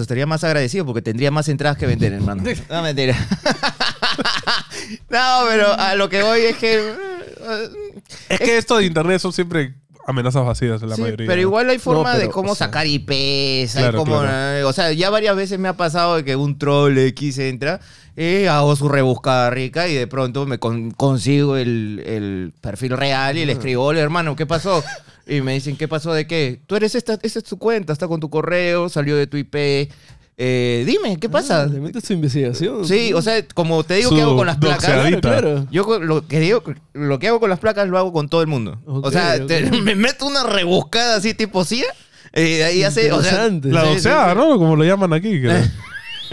estaría más agradecido porque tendría más entradas que vender, hermano. (laughs) No, mentira. (laughs) no, pero a lo que voy es que. Eh, es que esto de internet son siempre amenazas vacías en la sí, mayoría. Pero igual hay forma de cómo sacar IPs, eh, o sea, ya varias veces me ha pasado de que un troll X entra, y eh, hago su rebuscada rica y de pronto me consigo el, el, perfil real y le escribo, hola hermano, ¿qué pasó? Y me dicen, ¿qué pasó de qué? Tú eres esta, esa es tu cuenta, está con tu correo, salió de tu IP. Eh, dime, ¿qué ah, pasa? Ah, le metes tu investigación. Sí, o sea, como te digo que hago con las placas. Yo lo que digo, lo que hago con las placas lo hago con todo el mundo. o sea, me meto una rebuscada así tipo CIA. y ahí hace, o sea, la doceada, ¿no? Como lo llaman aquí. Creo. (laughs)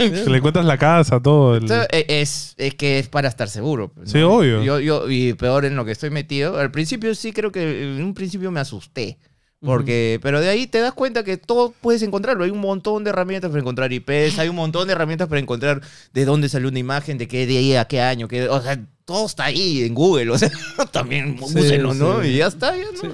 (laughs) le encuentras la casa, todo. E-, es, es que es para estar seguro. Sí, obvio. Yo, yo, y peor en lo que estoy metido. Al principio sí creo que en un principio me asusté. Porque, pero de ahí te das cuenta que todo puedes encontrarlo. Hay un montón de herramientas para encontrar IPs, hay un montón de herramientas para encontrar de dónde salió una imagen, de qué día, qué año, qué, o sea, todo está ahí en Google, o sea, (laughs) también sí, ¿no? Y ya está,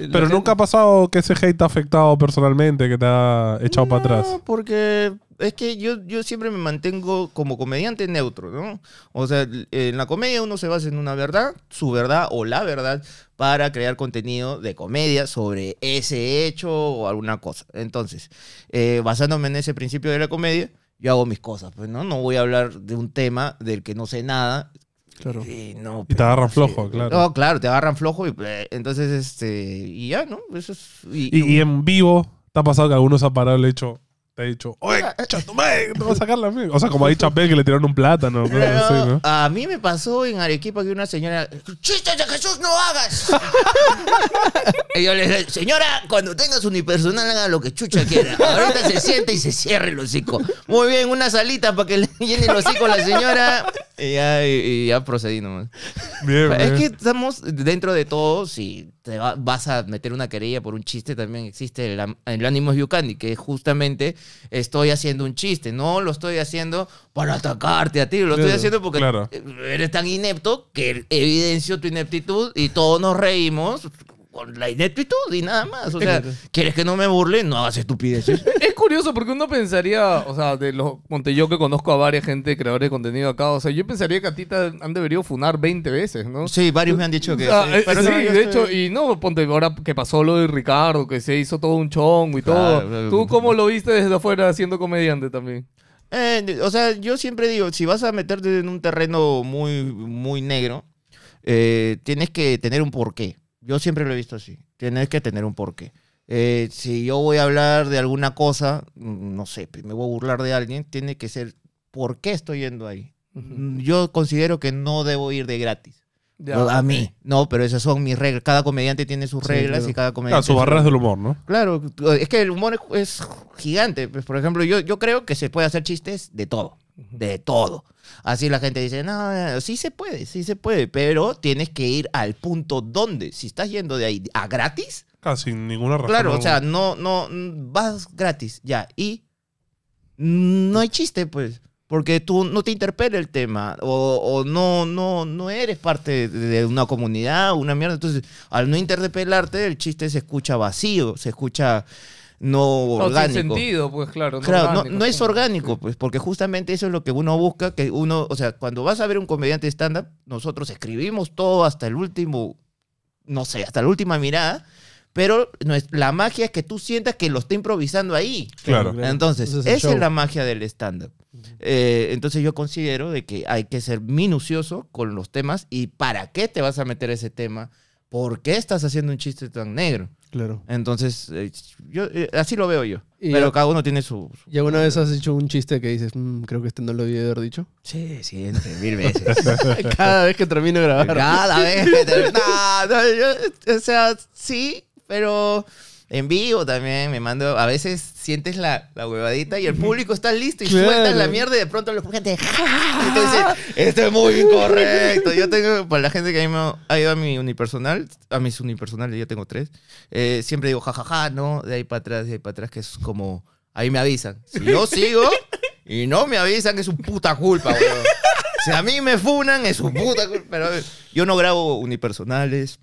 pero nunca ha pasado que ese hate te ha afectado personalmente, que te ha echado para atrás. Porque es que yo, yo siempre me mantengo como comediante neutro, ¿no? O sea, en la comedia uno se basa en una verdad, su verdad o la verdad, para crear contenido de comedia sobre ese hecho o alguna cosa. Entonces, eh, basándome en ese principio de la comedia, yo hago mis cosas, pues, ¿no? No voy a hablar de un tema del que no sé nada. Claro. Y, no, te agarran flojo, claro. No, claro, te agarran flojo y eh, entonces, este, y ya, ¿no? Eso es, y, en vivo, ¿te ha pasado que algunos han parado el hecho te ha dicho, oye, eh". chatumay, te voy a sacar la mía. O sea, como dicho Chapel que le tiraron un plátano. (laughs) ¿no? A mí me pasó en Arequipa que una señora, chistes de Jesús no hagas. (laughs) y yo le dije, señora, cuando tengas unipersonal, haga lo que chucha quiera. Ahorita se siente y se cierre el hocico. Muy bien, una salita para que le llene el hocico a la señora. Y ya, ya procedí nomás. es que estamos dentro de todos y vas a meter una querella por un chiste, también existe el, el ánimo yucandi, que justamente estoy haciendo un chiste, no lo estoy haciendo para atacarte a ti, lo estoy haciendo porque eres tan inepto que evidencio tu ineptitud y todos nos reímos con la ineptitud y nada más. O sea, ¿quieres que no me burle? No hagas estupideces. (laughs) es curioso porque uno pensaría, o sea, de los yo, que conozco a varias gente, creadores de contenido acá, o sea, yo pensaría que a ti te han deberido funar 20 veces, ¿no? Sí, varios me han dicho que. Ah, sí, eh, de hecho, y no, ponte, ahora que pasó lo de Ricardo, que se hizo todo un chongo y todo. ¿Tú cómo lo viste desde afuera siendo comediante también? Eh, o sea, yo siempre digo, si vas a meterte en un terreno muy, muy negro, eh, tienes que tener un porqué. Yo siempre lo he visto así. Tienes que tener un porqué. Eh, si yo voy a hablar de alguna cosa, mm, no sé, pues, me voy a burlar de alguien, tiene que ser por qué estoy yendo ahí. Mm, yo considero que no debo ir de gratis a mí. No, pero esas son mis reglas. Cada comediante tiene sus reglas y cada ah, comediante. Claro, sus barreras del humor, ¿no? Claro, es que el humor es, gigante. Pues, por ejemplo, yo, yo creo que se puede hacer chistes de todo. De todo. Así la gente dice, no, sí se puede, sí se puede, pero tienes que ir al punto donde, si estás yendo de ahí a gratis. Casi ah, ninguna razón. Claro, o sea, no, no, vas gratis, ya. Y no hay chiste, pues porque tú no te interpela el tema o, no, no, no eres parte de una comunidad, una mierda. Entonces, al no interpelarte, el chiste se escucha vacío, se escucha no orgánico. No, tiene sentido, pues claro. claro, no, es orgánico, pues, porque justamente eso es lo que uno busca, que uno, o sea, cuando vas a ver un comediante stand-up, nosotros escribimos todo hasta el último, no sé, hasta la última mirada, pero la magia es que tú sientas que lo está improvisando ahí. Claro. Entonces, esa es la magia del stand-up. Eh, entonces yo considero de que hay que ser minucioso con los temas y para qué te vas a meter ese tema, por qué estás haciendo un chiste tan negro. Claro. Entonces, eh, yo, eh, así lo veo yo. Pero cada uno tiene su, ¿Y alguna vez has hecho un chiste que dices, mm, creo que este no lo había haber dicho? Sí, siempre, mil veces. (laughs) cada vez que termino de grabar. Cada vez que termino. (laughs) o sea, sí, pero en vivo también me mando. A veces sientes la, huevadita y el público está listo y sueltas la mierda y de pronto la gente. Entonces, esto es muy incorrecto. Yo tengo, para la gente que a ha ido a mi unipersonal, a mis unipersonales, yo tengo tres, eh, siempre digo jajaja, ¿no? De ahí para atrás, de ahí para atrás, que es como. Ahí me avisan. Si yo sigo y no me avisan, es su puta culpa, Si a mí me funan, es un puta culpa. Pero yo no grabo unipersonales.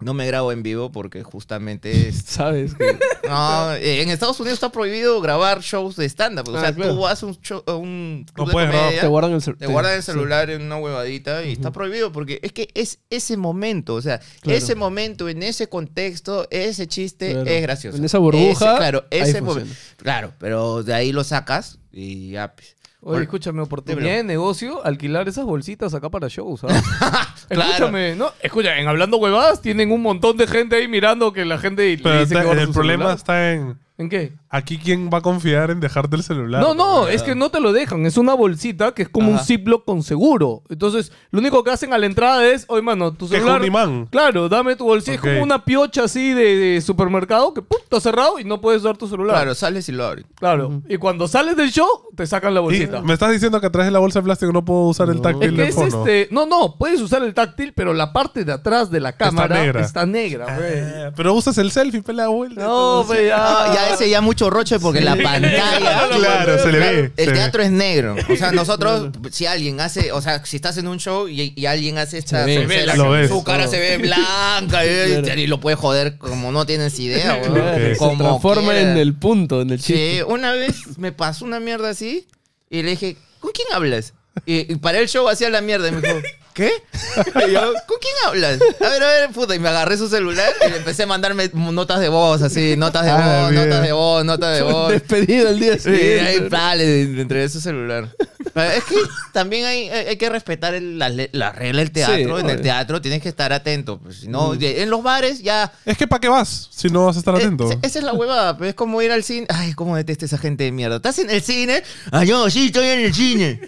No me grabo en vivo porque justamente... (laughs) ¿Sabes? Que... (laughs) No, en Estados Unidos está prohibido grabar shows de stand O ah, sea, tú haces un, show, un no puedes, te guardan el, celular. te, guardan el celular en una huevadita y está prohibido porque es que es ese momento. O sea, ese momento, en ese contexto, ese chiste es gracioso. En esa burbuja, claro, ese momento. Claro, pero de ahí lo sacas y ya... Pues. Oye, escúchame, oportunidad de negocio, alquilar esas bolsitas acá para shows, ¿sabes? ¿ah? (laughs) Escúchame, ¿no? Escucha, en Hablando Huevadas tienen un montón de gente ahí mirando que la gente Pero dice que el problema está en, ¿En qué? Aquí quién va a confiar en dejarte el celular. No, no, es que no te lo dejan. Es una bolsita que es como un ziploc con seguro. Entonces, lo único que hacen a la entrada es, oye, mano, tu celular. es un imán. Claro, dame tu bolsita. Es como una piocha así de, supermercado que pum, ha cerrado y no puedes dar tu celular. Claro, sales y lo abres. Claro. Y cuando sales del show, te sacan la bolsita. ¿Me estás diciendo que atrás de la bolsa de plástico no puedo usar el táctil? Este, no, no, puedes usar el táctil, pero la parte de atrás de la cámara está negra. Está negra, ah, Pero usas el selfie, pela vuelta. No, pues ya. Ah, ah. ya ese ya mucho roche porque la pantalla. (laughs) se le ve. El teatro es negro. O sea, (laughs) nosotros, si alguien hace, o sea, si estás en un show y, alguien hace esta. su cara se ve blanca y, lo puede joder como no tienes idea, güey. como se en el punto, en el chiste. Sí, una vez me pasó una mierda así y le dije, ¿con quién hablas? y para el show hacía la mierda y me dijo. ¿Qué? ¿con quién hablas? A ver, a ver, puta. Y me agarré su celular y le empecé a mandarme notas de voz, así, notas de ah, voz, notas de voz, notas de voz. Despedido el día siguiente. Y ahí, vale, entregué su celular. Eh, es que también hay, que respetar la, regla del teatro. en el teatro tienes que estar atento. Pues, no, mm. En los bares ya. Es que ¿para qué vas si no vas a estar eh, atento? esa es la huevada. Pues, es como ir al cine. Ay, cómo detesto esa gente de mierda. Estás en el cine. Ay, ah, yo sí, estoy en el cine.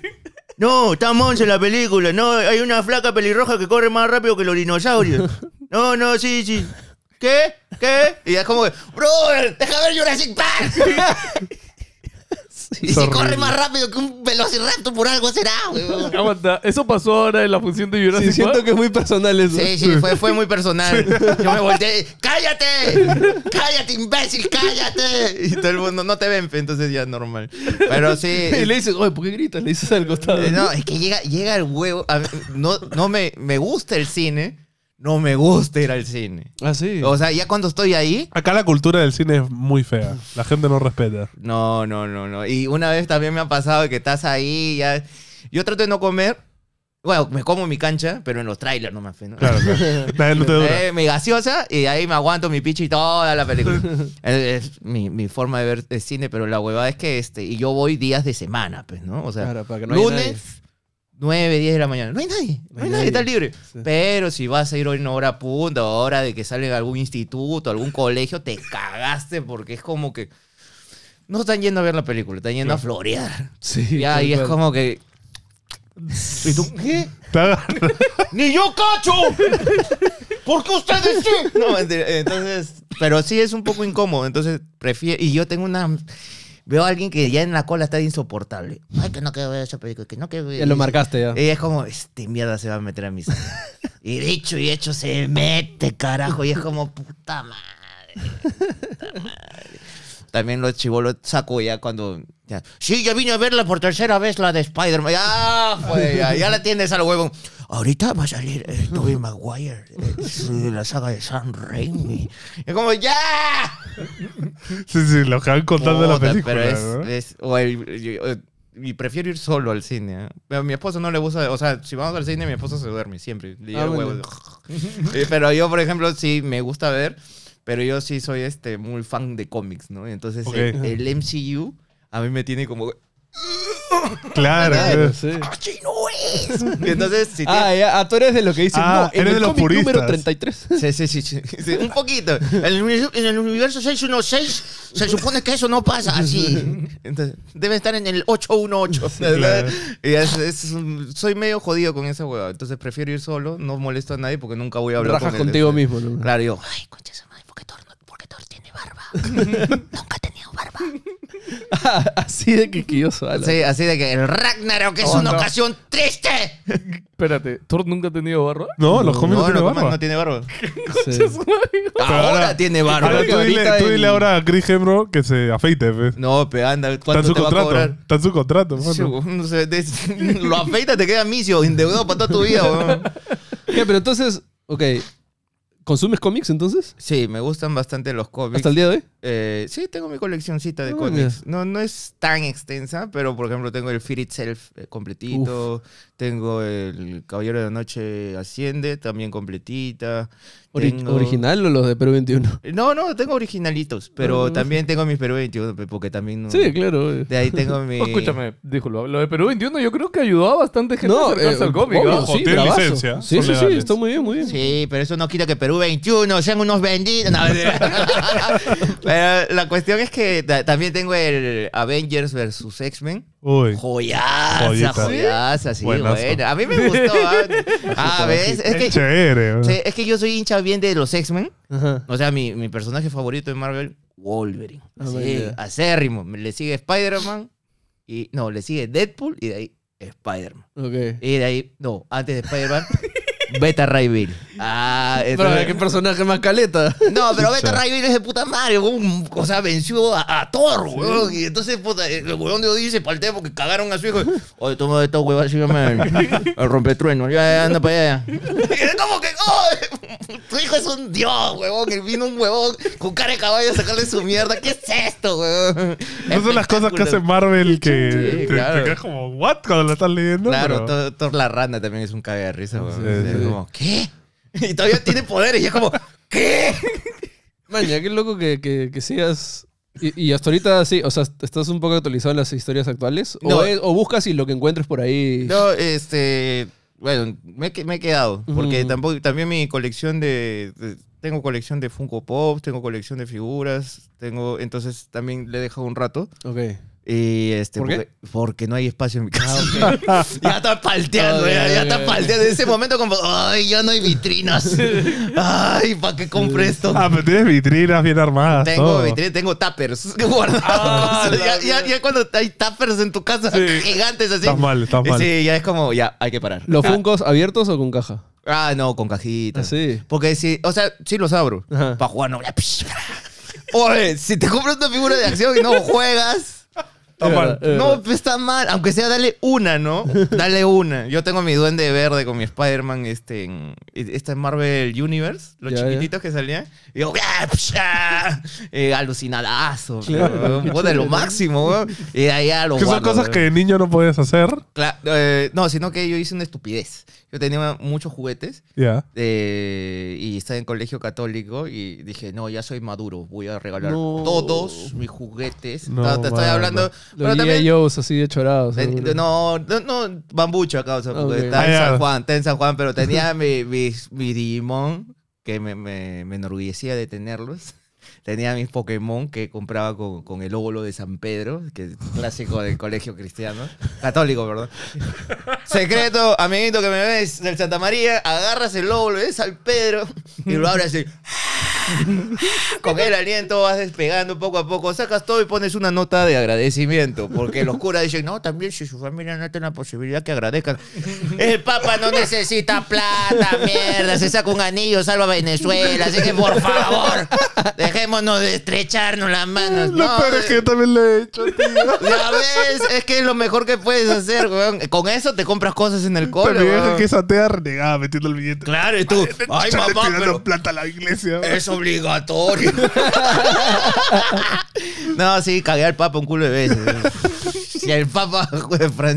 No, está monse en la película. No, hay una flaca pelirroja que corre más rápido que los dinosaurios. No, no, sí, sí. ¿Qué? ¿Qué? Y es como que, bro, deja ver Jurassic Park. (laughs) Y si corre más rápido que un velociraptor por algo será, weón. eso pasó ahora en la función de Jurassic sí, siento que es muy personal eso. Sí, sí, fue, fue muy personal. Yo me volteé, ¡cállate! ¡Cállate, imbécil, cállate! Y todo el mundo, no te ven, entonces ya normal. Pero sí... (laughs) Y le dices, oye, ¿por qué gritas? Le dices al costado. No, es que llega, llega el huevo... no, no me, me gusta el cine no me gusta ir al cine. Ah, sí. O sea, ya cuando estoy ahí. Acá la cultura del cine es muy fea. La gente no respeta. No, no, no, no. Y una vez también me ha pasado que estás ahí, ya. Yo trato de no comer. Bueno, me como mi cancha, pero en los trailers me pues, ¿no? Claro, claro. (laughs) no te dura. Eh, gaseosa y ahí me aguanto mi y toda la película. (laughs) es, mi, forma de ver el cine, pero la huevada es que este. Y yo voy días de semana, pues, ¿no? O sea, lunes. 9, 10 de la mañana. No hay nadie, no, hay, nadie, está libre. Pero si vas a ir hoy en hora punta, hora de que a algún instituto, algún colegio, te cagaste porque es como que no están yendo a ver la película, están yendo a florear. Sí. Ya, y es como que. ¿Y tú qué? (laughs) ¡Ni yo cacho! ¿Por qué ustedes sí? No, entonces. Pero sí es un poco incómodo. Entonces, prefiero. Y yo tengo una veo a alguien que ya en la cola está insoportable. Ay, que no quiero ver esa película, que no quiero ver. Ya lo marcaste ya. Y es como, este mierda se va a meter a mi y dicho y hecho se mete, carajo. Y es como, puta madre. También lo También los chivolos saco ya cuando. sí, yo vine a verla por tercera vez la de Spider-Man. ya, ya la tienes al huevo ahorita va a salir Tobey Maguire eh, la saga de Sam Raimi. Es como, ¡ya! Sí, sí, lo que contando la película. Pero es, y prefiero ir solo al cine. ¿eh? A mi esposo no le gusta, o sea, si vamos al cine, mi esposo se duerme siempre. Ah, eh, pero yo, por ejemplo, sí me gusta ver, pero yo sí soy este muy fan de cómics, ¿no? Entonces el, MCU a mí me tiene como... Claro, (laughs) Y entonces, si ah, ah, tú eres de lo que dicen, ah, no, en eres el de los número 33. (laughs) Sí, sí, sí, un poquito. En el, universo- 616 se supone que eso no pasa así. Entonces, debe estar en el 818. Y es- soy medio jodido con esa hueá Entonces prefiero ir solo, no molesto a nadie porque nunca voy a hablar con él. contigo mismo, ¿no? Claro, yo, ay, concha, Nunca ha tenido barba. (laughs) así de quisquilloso. ala. Sí, así de que el Ragnarok es oh, una ocasión triste. Espérate, ¿Thor nunca ha tenido barba? No, los homies no, tienen barba. tiene barba. (laughs) Ahora, tiene barba. tú dile, ahora a Chris Hemro que se afeite, pues. No, pero anda, Está en su contrato. Está en su contrato, lo afeita, te queda misio, Indeudado para toda tu vida, pero entonces, ok, ¿Consumes cómics entonces? Sí, me gustan bastante los cómics. ¿Hasta el día de hoy? Eh, sí, tengo mi coleccioncita de ah, cómics. No, no es tan extensa, pero por ejemplo tengo el Fear Itself eh, completito, tengo el Caballero de la Noche Asciende también completita. ¿Original o los de Perú 21? Eh, no, no, tengo originalitos, pero ah, también tengo mis Perú 21, porque también... Sí, claro. De ahí tengo (laughs) mi... escúchame, lo de Perú 21 yo creo que ayudó a bastante gente no, a acercarse al cómic. sí, Sí, sí, está muy bien, muy bien. Sí, pero eso no quita que Perú 21 sean unos benditos. (laughs) la cuestión es que también tengo el Avengers versus X-Men. Uy. Joyaza, sí, bueno. A mí me gustó. Ah, (laughs) ah, es que, es que yo soy hincha bien de los X-Men. O sea, mi, mi, personaje favorito de Marvel, Wolverine. Así, ah, acérrimo. Le sigue Spider-Man. Y, no, le sigue Deadpool y de ahí Spider-Man. Y de ahí, no, antes de Spider-Man, (laughs) Beta Ray Bill. Ah, pero ¿qué personaje más caleta? No, pero Beto Ray Viene es de puta madre, o sea, venció a, Thor, weón. Y entonces, puta, eh, el weón de Odín se paltea porque cagaron a su hijo. Oye, toma de esta huevos así el, el rompetrueno. Ya, ya, anda para allá. (laughs) como que, oh, tu hijo es un dios, huevón. Que vino un huevón con cara de caballo a sacarle su mierda. ¿Qué es esto, huevón? Esas son las cosas que hace Marvel que te, claro. como, ¿what? Cuando lo estás leyendo. Claro, Thor la rana también es un caga de risa, Como, ¿qué? Y todavía tiene poderes. Y es como, ¿qué? Maña, qué loco que, que, sigas. Y, hasta ahorita sí, o sea, ¿estás un poco actualizado en las historias actuales? O, buscas y lo que encuentres por ahí? No, este. Bueno, me, he quedado. Porque tampoco, también mi colección de, tengo colección de Funko Pop, tengo colección de figuras, tengo, entonces también le he dejado un rato. Ok. Y este, ¿Por qué? Porque, no hay espacio en mi casa. Ah, (laughs) ya está palteando, ya, está palteando. En ese momento como, ay, ya no hay vitrinas. (laughs) Ay, ¿para qué compré esto? Ah, pero tienes vitrinas bien armadas. Tengo vitrinas, tengo tuppers (laughs) guardados. Ah, ya, cuando hay tuppers en tu casa gigantes así. Estás mal, estás mal. Sí, ya es como, ya, hay que parar. ¿Los ah. funcos abiertos o con caja? Ah, no, con cajita. sí. Porque si, o sea, sí los abro. Para jugar, no. Oye, si te compras una figura de acción y no juegas... Está mal. Eh, no, está mal. Aunque sea, dale una, ¿no? (laughs) Dale una. Yo tengo mi duende verde con mi Spider-Man este, en en Marvel Universe, los chiquititos que salían. Y yo, ah, eh, alucinadazo. (laughs) de lo máximo, güey. Y ahí a lo Que son cosas que de niño no podías hacer. Eh, no, sino que yo hice una estupidez. Yo tenía muchos juguetes. Ya. Eh, y estaba en colegio católico y dije, no, ya soy maduro. Voy a regalar todos mis juguetes. te estoy hablando lo pero yo, así de chorados. Eh, no, no, no, bambucho acá, o está en San Juan, está en San Juan, pero tenía (laughs) mi, Digimon, que me, me, enorgullecía de tenerlos (laughs) tenía mis Pokémon que compraba con, el óvulo de San Pedro, que es clásico del colegio cristiano, (laughs) católico, perdón. Secreto, amiguito que me ves del Santa María, agarras el óvulo de San Pedro y lo abres así. (laughs) Con el aliento vas despegando poco a poco, sacas todo y pones una nota de agradecimiento, porque los curas dicen, no, también si su familia no tiene la posibilidad que agradezcan. El Papa no necesita plata, mierda, se saca un anillo, salva a Venezuela, así que por favor, dejémonos de estrecharnos las manos. no, peor es eh. que también lo he hecho, tío. la ves, es que es lo mejor que puedes hacer, Con eso te compras cosas en el cole, Pero es que esa tea renegada metiendo el billete. Claro, y tú, ay, mamá, pero... plata a la iglesia. Eso obligatorio. (laughs) no, sí, cagué al Papa un culo de veces. Si el Papa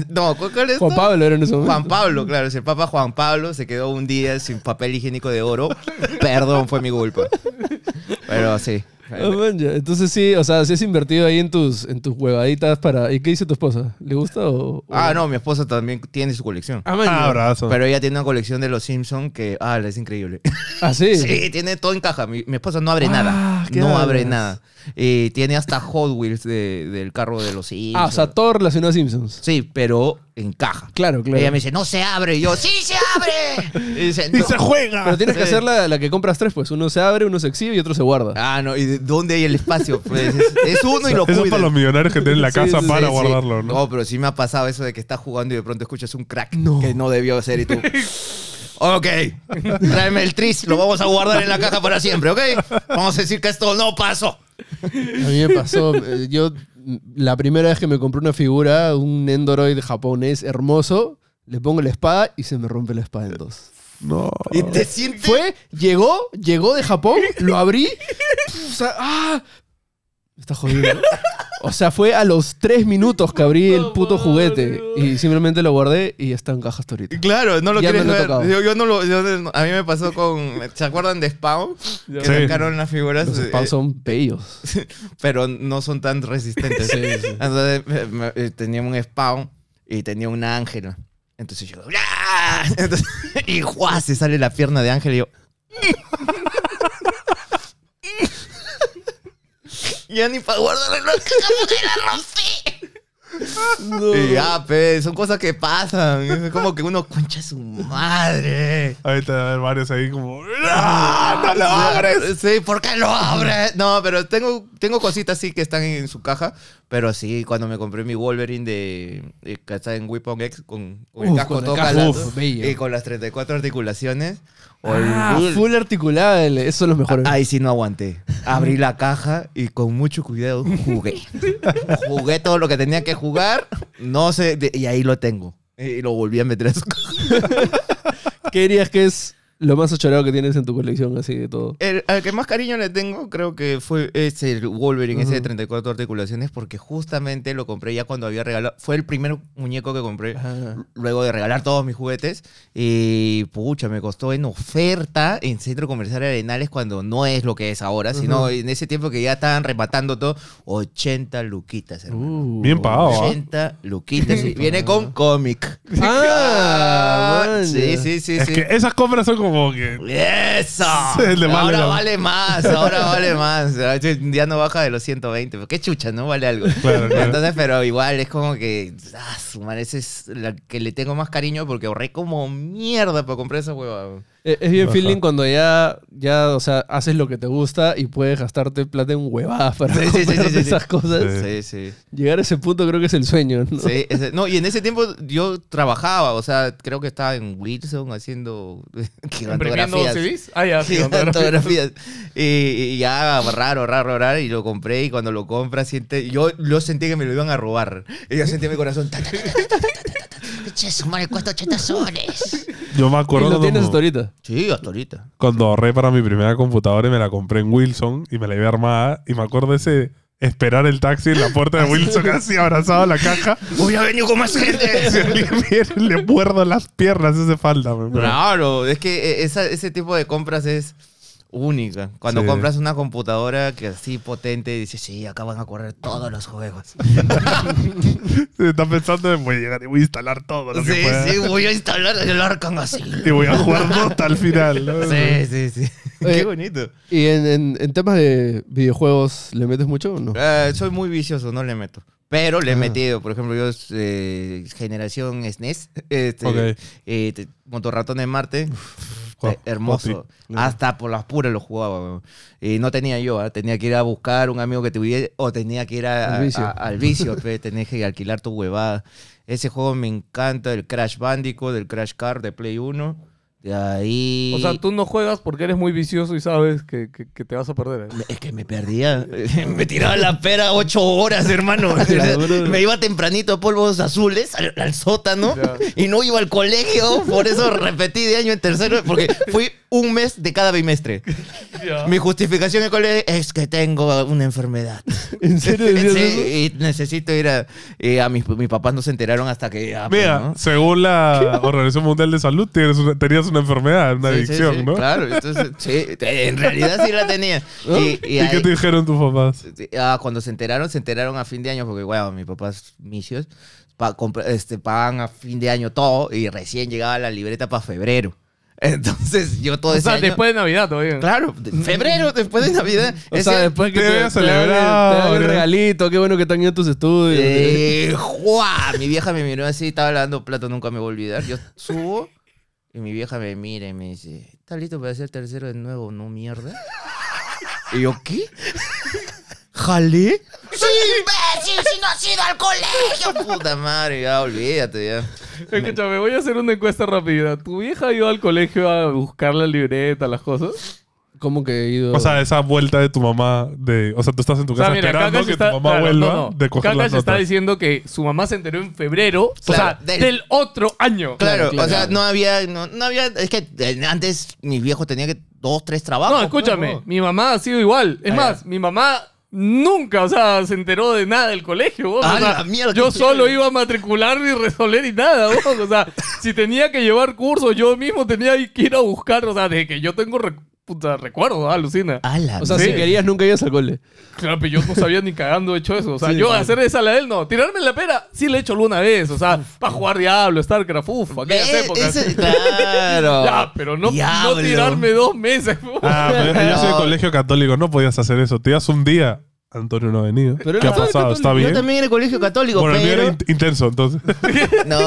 no, ¿cuál es? Juan Pablo Juan Pablo, claro. Si el Papa Juan Pablo se quedó un día sin papel higiénico de oro, perdón, fue mi culpa. Pero sí. Ah, Entonces sí, o sea, si has invertido ahí en tus, en tus huevaditas para... ¿Y qué dice tu esposa? ¿Le gusta o...? Ah, no, mi esposa también tiene su colección. Ah, ah, abrazo. Pero ella tiene una colección de los Simpsons que, ah, es increíble. (laughs) ¿Ah, sí? (laughs) sí, tiene todo en caja. Mi, esposa no abre ah, nada. No abre nada. Y tiene hasta Hot Wheels del carro de los Simpsons. Ah, o sea, todo relacionado a Simpsons. Sí, pero encaja. Claro, claro. Ella me dice, no se abre. Y yo, ¡sí se abre! Y, (laughs) se juega. Pero tienes que hacer la, que compras tres, pues. Uno se abre, uno se exhibe y otro se guarda. Ah, no. ¿Y dónde hay el espacio? Pues, es, uno y (laughs) lo cuida. Eso para los millonarios que tienen la casa para guardarlo, ¿no? No, pero sí me ha pasado eso de que estás jugando y de pronto escuchas un crack que no debió ser y tú... Ok, tráeme el tris, lo vamos a guardar en la caja para siempre, ¿ok? Vamos a decir que esto no pasó. A mí me pasó, eh, yo la primera vez que me compré una figura, un Endoroid japonés hermoso, le pongo la espada y se me rompe la espada en dos. No. ¿Y te sientes? Fue, llegó, llegó de Japón, lo abrí. (laughs) ah, Está jodido. O sea, fue a los tres minutos que abrí el puto juguete y simplemente lo guardé y está en cajas ahorita. Claro, no lo quieres ver. a mí me pasó con. ¿Se acuerdan de Spawn? Que Sí. sacaron las figuras. Los Spawn son bellos. (laughs) pero no son tan resistentes. Entonces teníamos eh, tenía un spawn y tenía un ángela. Entonces yo. ¡Ah!". (laughs) y ¡juá! se sale la pierna de ángel y yo. (laughs) ¡Ah!" ya ni para guardar la no. Y ya, ah, pe, son cosas que pasan. Es como que uno concha su madre. Ahorita a ver varios ahí como. ¡No, no (laughs) lo abres! Sí, ¿por qué lo abres? No, pero tengo, tengo cositas así que están en su caja. Pero sí, cuando me compré mi Wolverine de, eh, que está en Weapon X con, el casco todo calado y con las 34 articulaciones. Ah, full. full eso es lo mejor. Ahí sí no aguanté. Abrí la caja y con mucho cuidado jugué. jugué todo lo que tenía que jugar. No sé, y ahí lo tengo. Y lo volví a meter a ¿Qué dirías que es lo más ochorado que tienes en tu colección, así de todo. El, al que más cariño le tengo, creo que fue ese Wolverine, ese de 34 articulaciones, porque justamente lo compré ya cuando había regalado. Fue el primer muñeco que compré luego de regalar todos mis juguetes. Y pucha, me costó en oferta en Centro Comercial Arenales cuando no es lo que es ahora, sino en ese tiempo que ya estaban rematando todo. 80 luquitas, uh. Bien pagado. 80 ¿ah? luquitas. y Viene con cómic. Ah, (laughs) sí, sí, sí, es que esas compras son como ¡Eso! (laughs) ahora vale más, ahora vale más. Ya ah, no baja de los 120. Pero qué chucha, ¿no? Vale algo. Entonces, pero igual es como que. Ah, su madre, es la que le tengo más cariño porque ahorré como mierda para comprar esa hueva. Eh, es bien feeling cuando ya, ya, o sea, haces lo que te gusta y puedes gastarte plata en huevadas para sí, esas cosas. Llegar a ese punto creo que es el sueño, ¿no? Sí, y en ese tiempo yo trabajaba, o sea, creo que estaba en Wilson haciendo (laughs) gigantografías. Ah, ya, gigantografías. Y, ya, raro, raro, raro, y lo compré y cuando lo compras siente, yo, lo sentí que me lo iban a robar. Y yo sentí mi corazón... tan, su madre, cuesta 80 soles. Yo me acuerdo. ¿Y lo tienes hasta ahorita? Sí, hasta ahorita. cuando ahorré para mi primera computadora y me la compré en Wilson y me la llevé armada y me acuerdo ese esperar el taxi en la puerta de Wilson casi (laughs) abrazado a la caja Voy a venir con más gente. (laughs) le muerdo las piernas ese falta. Claro, es que eh, ese tipo de compras es única. Cuando compras una computadora que así potente dices, sí, acá van a correr todos los juegos. Se (laughs) está pensando, voy a llegar y voy a instalar todo lo sí, Sí, sí, voy a instalar el Arkham así. (laughs) Y voy a jugar Dota al final. Sí, sí, sí. (laughs) Qué bonito. ¿Y en, en, temas de videojuegos le metes mucho o no? Eh, soy muy vicioso, no le meto. Pero le he metido, por ejemplo, yo, eh, generación SNES, e este, eh, Motorratón de Marte. Eh, hermoso. Hasta por las puras lo jugaba. Y no tenía yo, ¿ah? tenía que ir a buscar un amigo que tuviera, o tenía que ir al vicio, a, (laughs) pues, tenés que alquilar tu huevada. Ese juego me encanta, el Crash Bandico, del Crash Car de Play 1 ahí. O sea, tú no juegas porque eres muy vicioso y sabes que, te vas a perder. ¿eh? Es que me perdía. (laughs) me tiraba la pera ocho horas, hermano. (laughs) me iba tempranito a polvos azules al, sótano y no iba al colegio. Por eso repetí de año en tercero, porque fui un mes de cada bimestre. Mi justificación en colegio es que tengo una enfermedad. ¿En serio? y necesito ir a... y eh, a mis, mis papás no se enteraron hasta que... Pues, Mira, según la Organización Mundial de Salud, tenías una enfermedad, una adicción, ¿no? Claro, entonces, (laughs) sí, en realidad sí la tenía. Y, qué te dijeron tus papás? Ah, cuando se enteraron, se enteraron a fin de año, porque, bueno, mis papás misios este, pagan a fin de año todo y recién llegaba la libreta para febrero. Entonces yo todo O sea, después de Navidad todavía. Claro, febrero, después de Navidad. O sea, después que te, te celebrado, el regalito, qué bueno que están en tus estudios. Eh, Mi vieja me miró así, estaba lavando plato, nunca me voy a olvidar. Yo subo y mi vieja me mira y me dice, ¿estás listo para ser tercero de nuevo? No, mierda. Y yo, ¿qué? ¿Jalé? ¡Sí, imbécil! ¡Si no has ido al colegio! (laughs) Puta madre, ya olvídate ya. Escúchame, voy a hacer una encuesta rápida. ¿Tu vieja ha ido al colegio a buscar la libreta, las cosas? ¿Cómo que he ido? O sea, esa vuelta de tu mamá de... O sea, tú estás en tu casa esperando que tu mamá vuelva de coger está diciendo que su mamá se enteró en febrero, o sea, del- otro año. Claro, o sea, no había, no, había, es que eh, antes mi viejo tenía que dos, tres trabajos. No, escúchame, pues, mi mamá ha sido igual. Es ah, más, mi mamá nunca, o sea, se enteró de nada del colegio. Vos, ah, yo solo iba a matricular y resolver y nada. Vos, o sea, si tenía que llevar curso, yo mismo tenía que ir a buscar. O sea, de que yo tengo puta, recuerdo, ah, alucina. o sea, si querías nunca ibas al cole. Claro, pero yo no sabía ni cagando hecho eso. O sea, yo hacer esa la de él no. Tirarme la pera, sí le he hecho alguna vez. O sea, para jugar Diablo, Starcraft, uff, aquellas eh, (laughs) claro. ya, pero no, no, tirarme dos meses. ah, pero yo soy de colegio católico, no podías hacer eso. Te ibas un día Antonio no ha venido. Pero ¿Qué ha pasado? ¿Está bien? Yo también en el colegio católico, bueno, pero... era intenso, entonces. (laughs) no,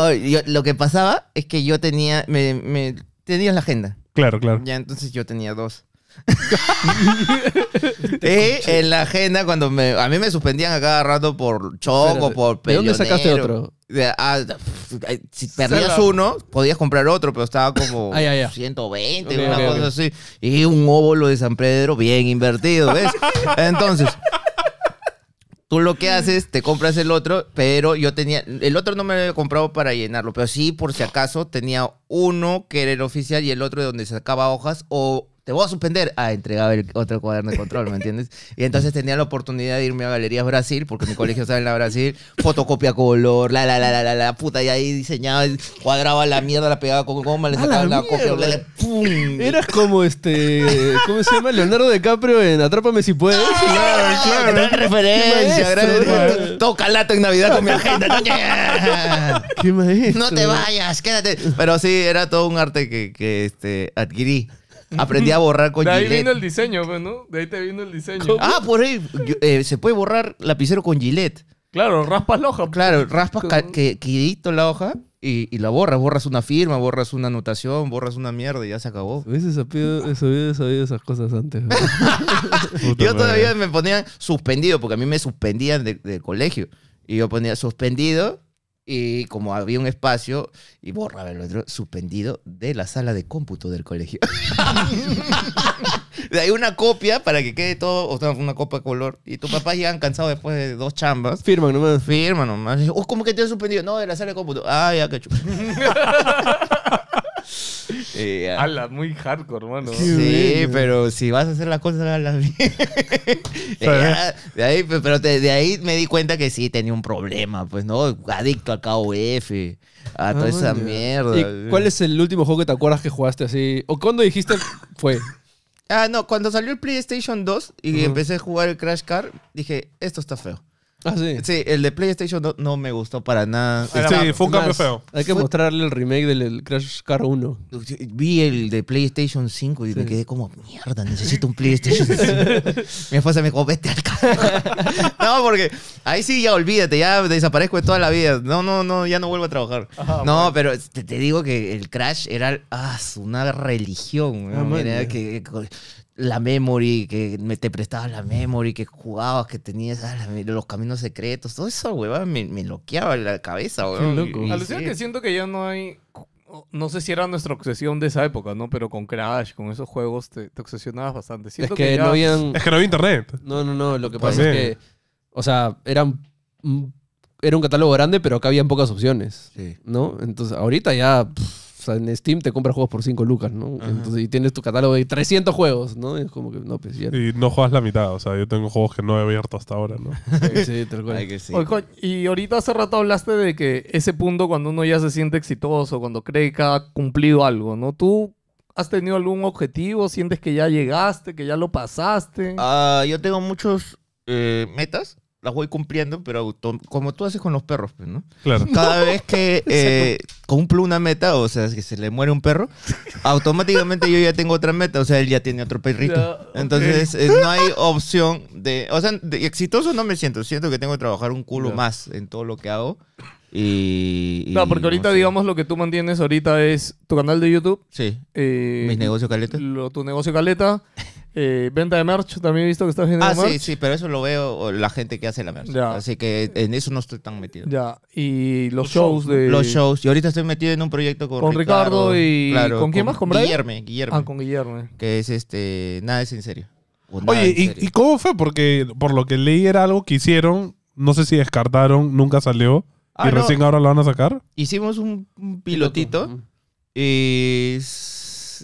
lo que pasaba es que yo tenía... me tenías la agenda. Claro, claro. Ya entonces yo tenía dos. y (laughs) eh, en la agenda, cuando me, a mí me suspendían a cada rato por choco, por ¿De dónde sacaste otro? Ah, si perdías uno, podías comprar otro, pero estaba como 120, (laughs) ah, una cosa así. Y un óvulo de San Pedro bien invertido, ¿ves? (laughs) Entonces, Tú lo que haces, te compras el otro, pero yo tenía. El otro no me lo había comprado para llenarlo, pero sí, por si acaso, tenía uno que era el oficial y el otro de donde sacaba hojas o te voy a suspender. Ah, entregaba el otro cuaderno de control, ¿me entiendes? Y entonces tenía la oportunidad de irme a Galerías Brasil, porque mi colegio estaba en la Brasil, fotocopia color, la, la, la, la, la, la puta, y ahí diseñaba, cuadraba la mierda, la pegaba con goma, le sacaba la, copia, le, como este, ¿cómo se llama? Leonardo DiCaprio en Atrápame si puedes. Ah, claro, claro. Gran en Navidad con mi agenda. ¿Qué maestro? No te vayas, quédate. Pero sí, era todo un arte que, que este, adquirí. Aprendí a borrar con De ahí vino el diseño, pues, ¿no? De ahí te vino el diseño. Ah, por ahí eh, se puede borrar lapicero con Gillette. Claro, raspas la hoja. Claro, raspas que, quedito la hoja y, la borras. Borras una firma, borras una anotación, borras una mierda y ya se acabó. Hubiese sabido, esas cosas antes. (laughs) Yo todavía me ponía suspendido porque a mí me suspendían del colegio. Y yo ponía suspendido y como había un espacio, y borraba el suspendido de la sala de cómputo del colegio. (laughs) de ahí una copia para que quede todo, o sea, una copa de color. Y papá ya han cansado después de dos chambas. Firma, nomás. Firma nomás. Oh, ¿Cómo que te han suspendido? No, de la sala de cómputo. Ah, ya, chulo. (laughs) Eh, (laughs) ah. muy hardcore, hermano. Sí, pero si vas a hacer la cosa bien. (laughs) de ahí, pero de ahí me di cuenta que sí tenía un problema, pues, ¿no? Adicto al KOF, a toda esa ah, mierda. cuál es el último juego que te acuerdas que jugaste así? ¿O cuándo dijiste fue? Ah, no, cuando salió el PlayStation 2 y empecé a jugar el Crash Car, dije, esto está feo. Ah, sí. el de PlayStation no, me gustó para nada. Sí, fue un cambio feo. Hay que mostrarle el remake del Crash Car 1. Vi el de PlayStation 5 y me quedé como, mierda, necesito un PlayStation 5. (laughs) Mi esposa me dijo, vete al carajo. (laughs) no, porque ahí sí ya olvídate, ya desaparezco de toda la vida. No, no, no, ya no vuelvo a trabajar. no, pero te, digo que el Crash era ah, una religión. Ah, que la memory, que me te prestabas la memory, que jugabas, que tenías ah, los caminos secretos, todo eso, huevón, me, me loqueaba la cabeza, huevón. que siento que ya no hay no sé si era nuestra obsesión de esa época, ¿no? Pero con Crash, con esos juegos, te, obsesionabas bastante. es que, no (laughs) Es que no había internet. No, no, no. Lo que pasa es que... O sea, eran... Era un catálogo grande, pero acá habían pocas opciones. ¿No? Entonces, ahorita ya o sea, en Steam te compras juegos por 5 lucas, ¿no? Entonces, y tienes tu catálogo de 300 juegos, ¿no? Es como que no, pues ya. Y no juegas la mitad, o sea, yo tengo juegos que no he abierto hasta ahora, ¿no? (laughs) sí, sí, te y ahorita hace rato hablaste de que ese punto cuando uno ya se siente exitoso, cuando cree que ha cumplido algo, ¿no? ¿Tú has tenido algún objetivo? ¿Sientes que ya llegaste, que ya lo pasaste? Ah, yo tengo muchos eh, metas las voy cumpliendo, pero como tú haces con los perros, pues, ¿no? Claro. Cada vez que (laughs) eh, cumplo una meta, o sea, que se le muere un perro, automáticamente yo ya tengo otra meta, o sea, él ya tiene otro perrito. Entonces, eh, no hay opción de, o sea, exitoso no me siento, siento que tengo que trabajar un culo más en todo lo que hago. Y, no, porque ahorita, digamos, lo que tú mantienes ahorita es tu canal de YouTube. Sí. Eh, Mis negocios caletas. tu negocio caleta. Eh, venta de merch, también he visto que estás haciendo ah, Ah, sí, sí, pero eso lo veo la gente que hace la merch. Así que en eso no estoy tan metido. Ya, y los, shows, de... Los shows. Y ahorita estoy metido en un proyecto con, con Ricardo, y... ¿Con quién más? ¿Con Guillermo, Ah, con Guillermo. Que es este... Nada es en serio. Oye, ¿y, cómo fue? Porque por lo que leí era algo que hicieron, no sé si descartaron, nunca salió. Ah, y recién ahora lo van a sacar. Hicimos un, pilotito. Y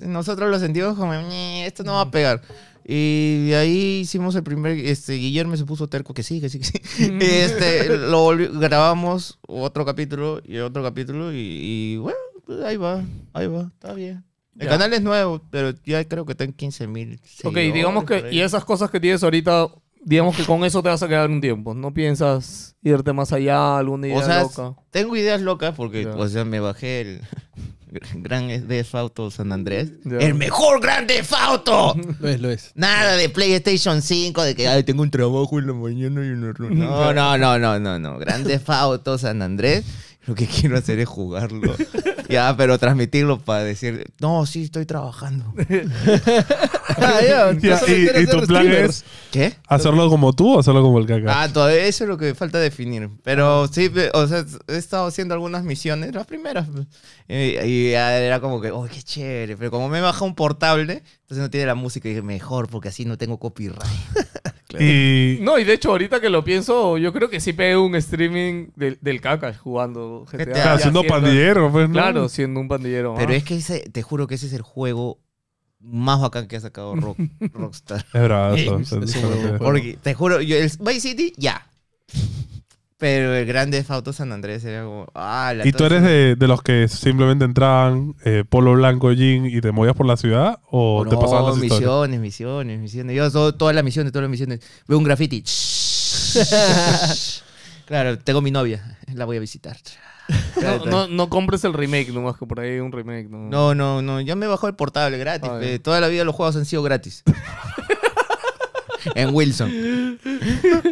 nosotros lo sentimos como, esto no va a pegar. Y de ahí hicimos el primer, este, Guillermo se puso terco que sí, que sí, que sí. este, lo grabamos otro capítulo y otro capítulo y, bueno, pues ahí va, ahí va, está bien. El canal es nuevo, pero ya creo que está en 15 mil. Ok, digamos que, y esas cosas que tienes ahorita, digamos que con eso te vas a quedar un tiempo. No piensas irte más allá, alguna idea o sea, loca. Tengo ideas locas porque, ya. o sea, me bajé el. (laughs) Gran Theft Auto San Andrés. El mejor Gran Theft Auto. (laughs) Lo es, lo es. Nada de PlayStation 5, de que tengo un trabajo en la mañana y una (laughs) No, no, no, no, no, no. Gran Theft San Andrés lo que (laughs) quiero hacer es jugarlo. (laughs) ya, pero transmitirlo para decir, no, sí, estoy trabajando. (laughs) Ah, y, tu plan es ¿Qué? hacerlo como tú o hacerlo como el caca. Ah, todavía eso es lo que falta definir. Pero ah. sí, o sea, he estado haciendo algunas misiones, las primeras. Pues. Y, era como que, oh, qué chévere. Pero como me baja un portable, entonces no tiene la música y dije, mejor, porque así no tengo copyright. (laughs) No, y de hecho, ahorita que lo pienso, yo creo que sí pegué un streaming del, caca jugando GTA. Ah, siendo, pandillero, pues, Claro, siendo un pandillero. Pero es que te juro que ese es el juego más bacán que ha sacado Rockstar. te juro, el Vice City, ya. Pero el grande Fauto San Andrés era como. Ah, ¿Y tú eres de, los que simplemente entraban eh, polo blanco, jean y te movías por la ciudad? ¿O oh, te pasabas las misiones, misiones, misiones. Yo todas las misiones, todas las misiones. Veo un graffiti. (laughs) claro, tengo mi novia. La voy a visitar. no, no, compres el remake, nomás que por ahí hay un remake. No, no, no. ya me bajó el portable gratis. Ah, eh, toda la vida los juegos han sido gratis. (laughs) en Wilson.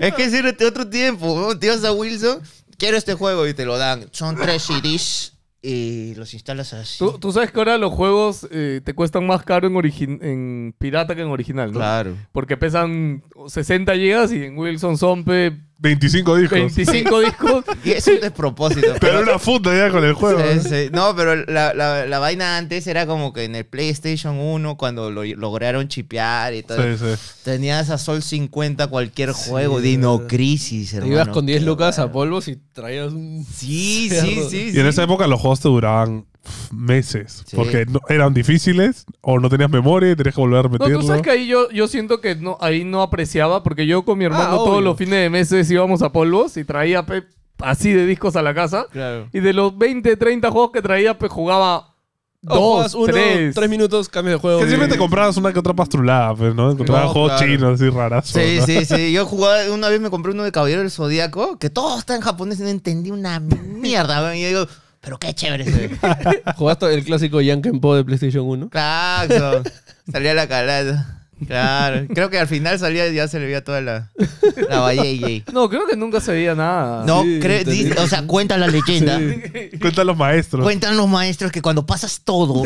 es que sirve este otro tiempo, te vas a Wilson, quiero este juego y te lo dan. Son tres CDs y los instalas así. Tú, sabes que ahora los juegos eh, te cuestan más caro en, en pirata que en original, Claro. Porque pesan 60 GB y en Wilson pe 25 discos. 25 discos. (laughs) Y es un despropósito. Pero una funda ya con el juego. ¿eh? No, pero la, vaina antes era como que en el PlayStation 1, cuando lo, lograron chipear y todo. tenías a Sol 50 cualquier juego, Dino Crisis, hermano. ibas con 10 lucas a polvos y traías un. Sí, (laughs) sí, sí. Y en esa época los juegos te duraban meses. Porque eran difíciles o no tenías memoria y tenías que volver a meterlo. No, tú sabes que ahí yo, yo siento que no, ahí no apreciaba porque yo con mi ah, hermano todos los fines de meses íbamos a polvos y traía así de discos a la casa. Y de los 20, 30 juegos que traía, pues jugaba dos, tres. minutos, cambio de juego. Que siempre te comprabas una que otra pastrulada, pues, ¿no? Encontrabas juegos chinos así raras. Sí, sí, (laughs) sí. Yo jugaba, una vez me compré uno de Caballero del Zodíaco, que todo está en japonés y no entendí una mierda. digo, pero qué chévere. (laughs) ¿Jugaste el clásico Yankee Po de PlayStation 1? Claro. (laughs) Salía la calada. Claro. Creo que al final salía y ya se le veía toda la, la valle No, creo que nunca se veía nada. No, o sea, cuenta la leyenda. Cuenta (laughs) Cuentan los maestros. Cuentan los maestros que cuando pasas todo,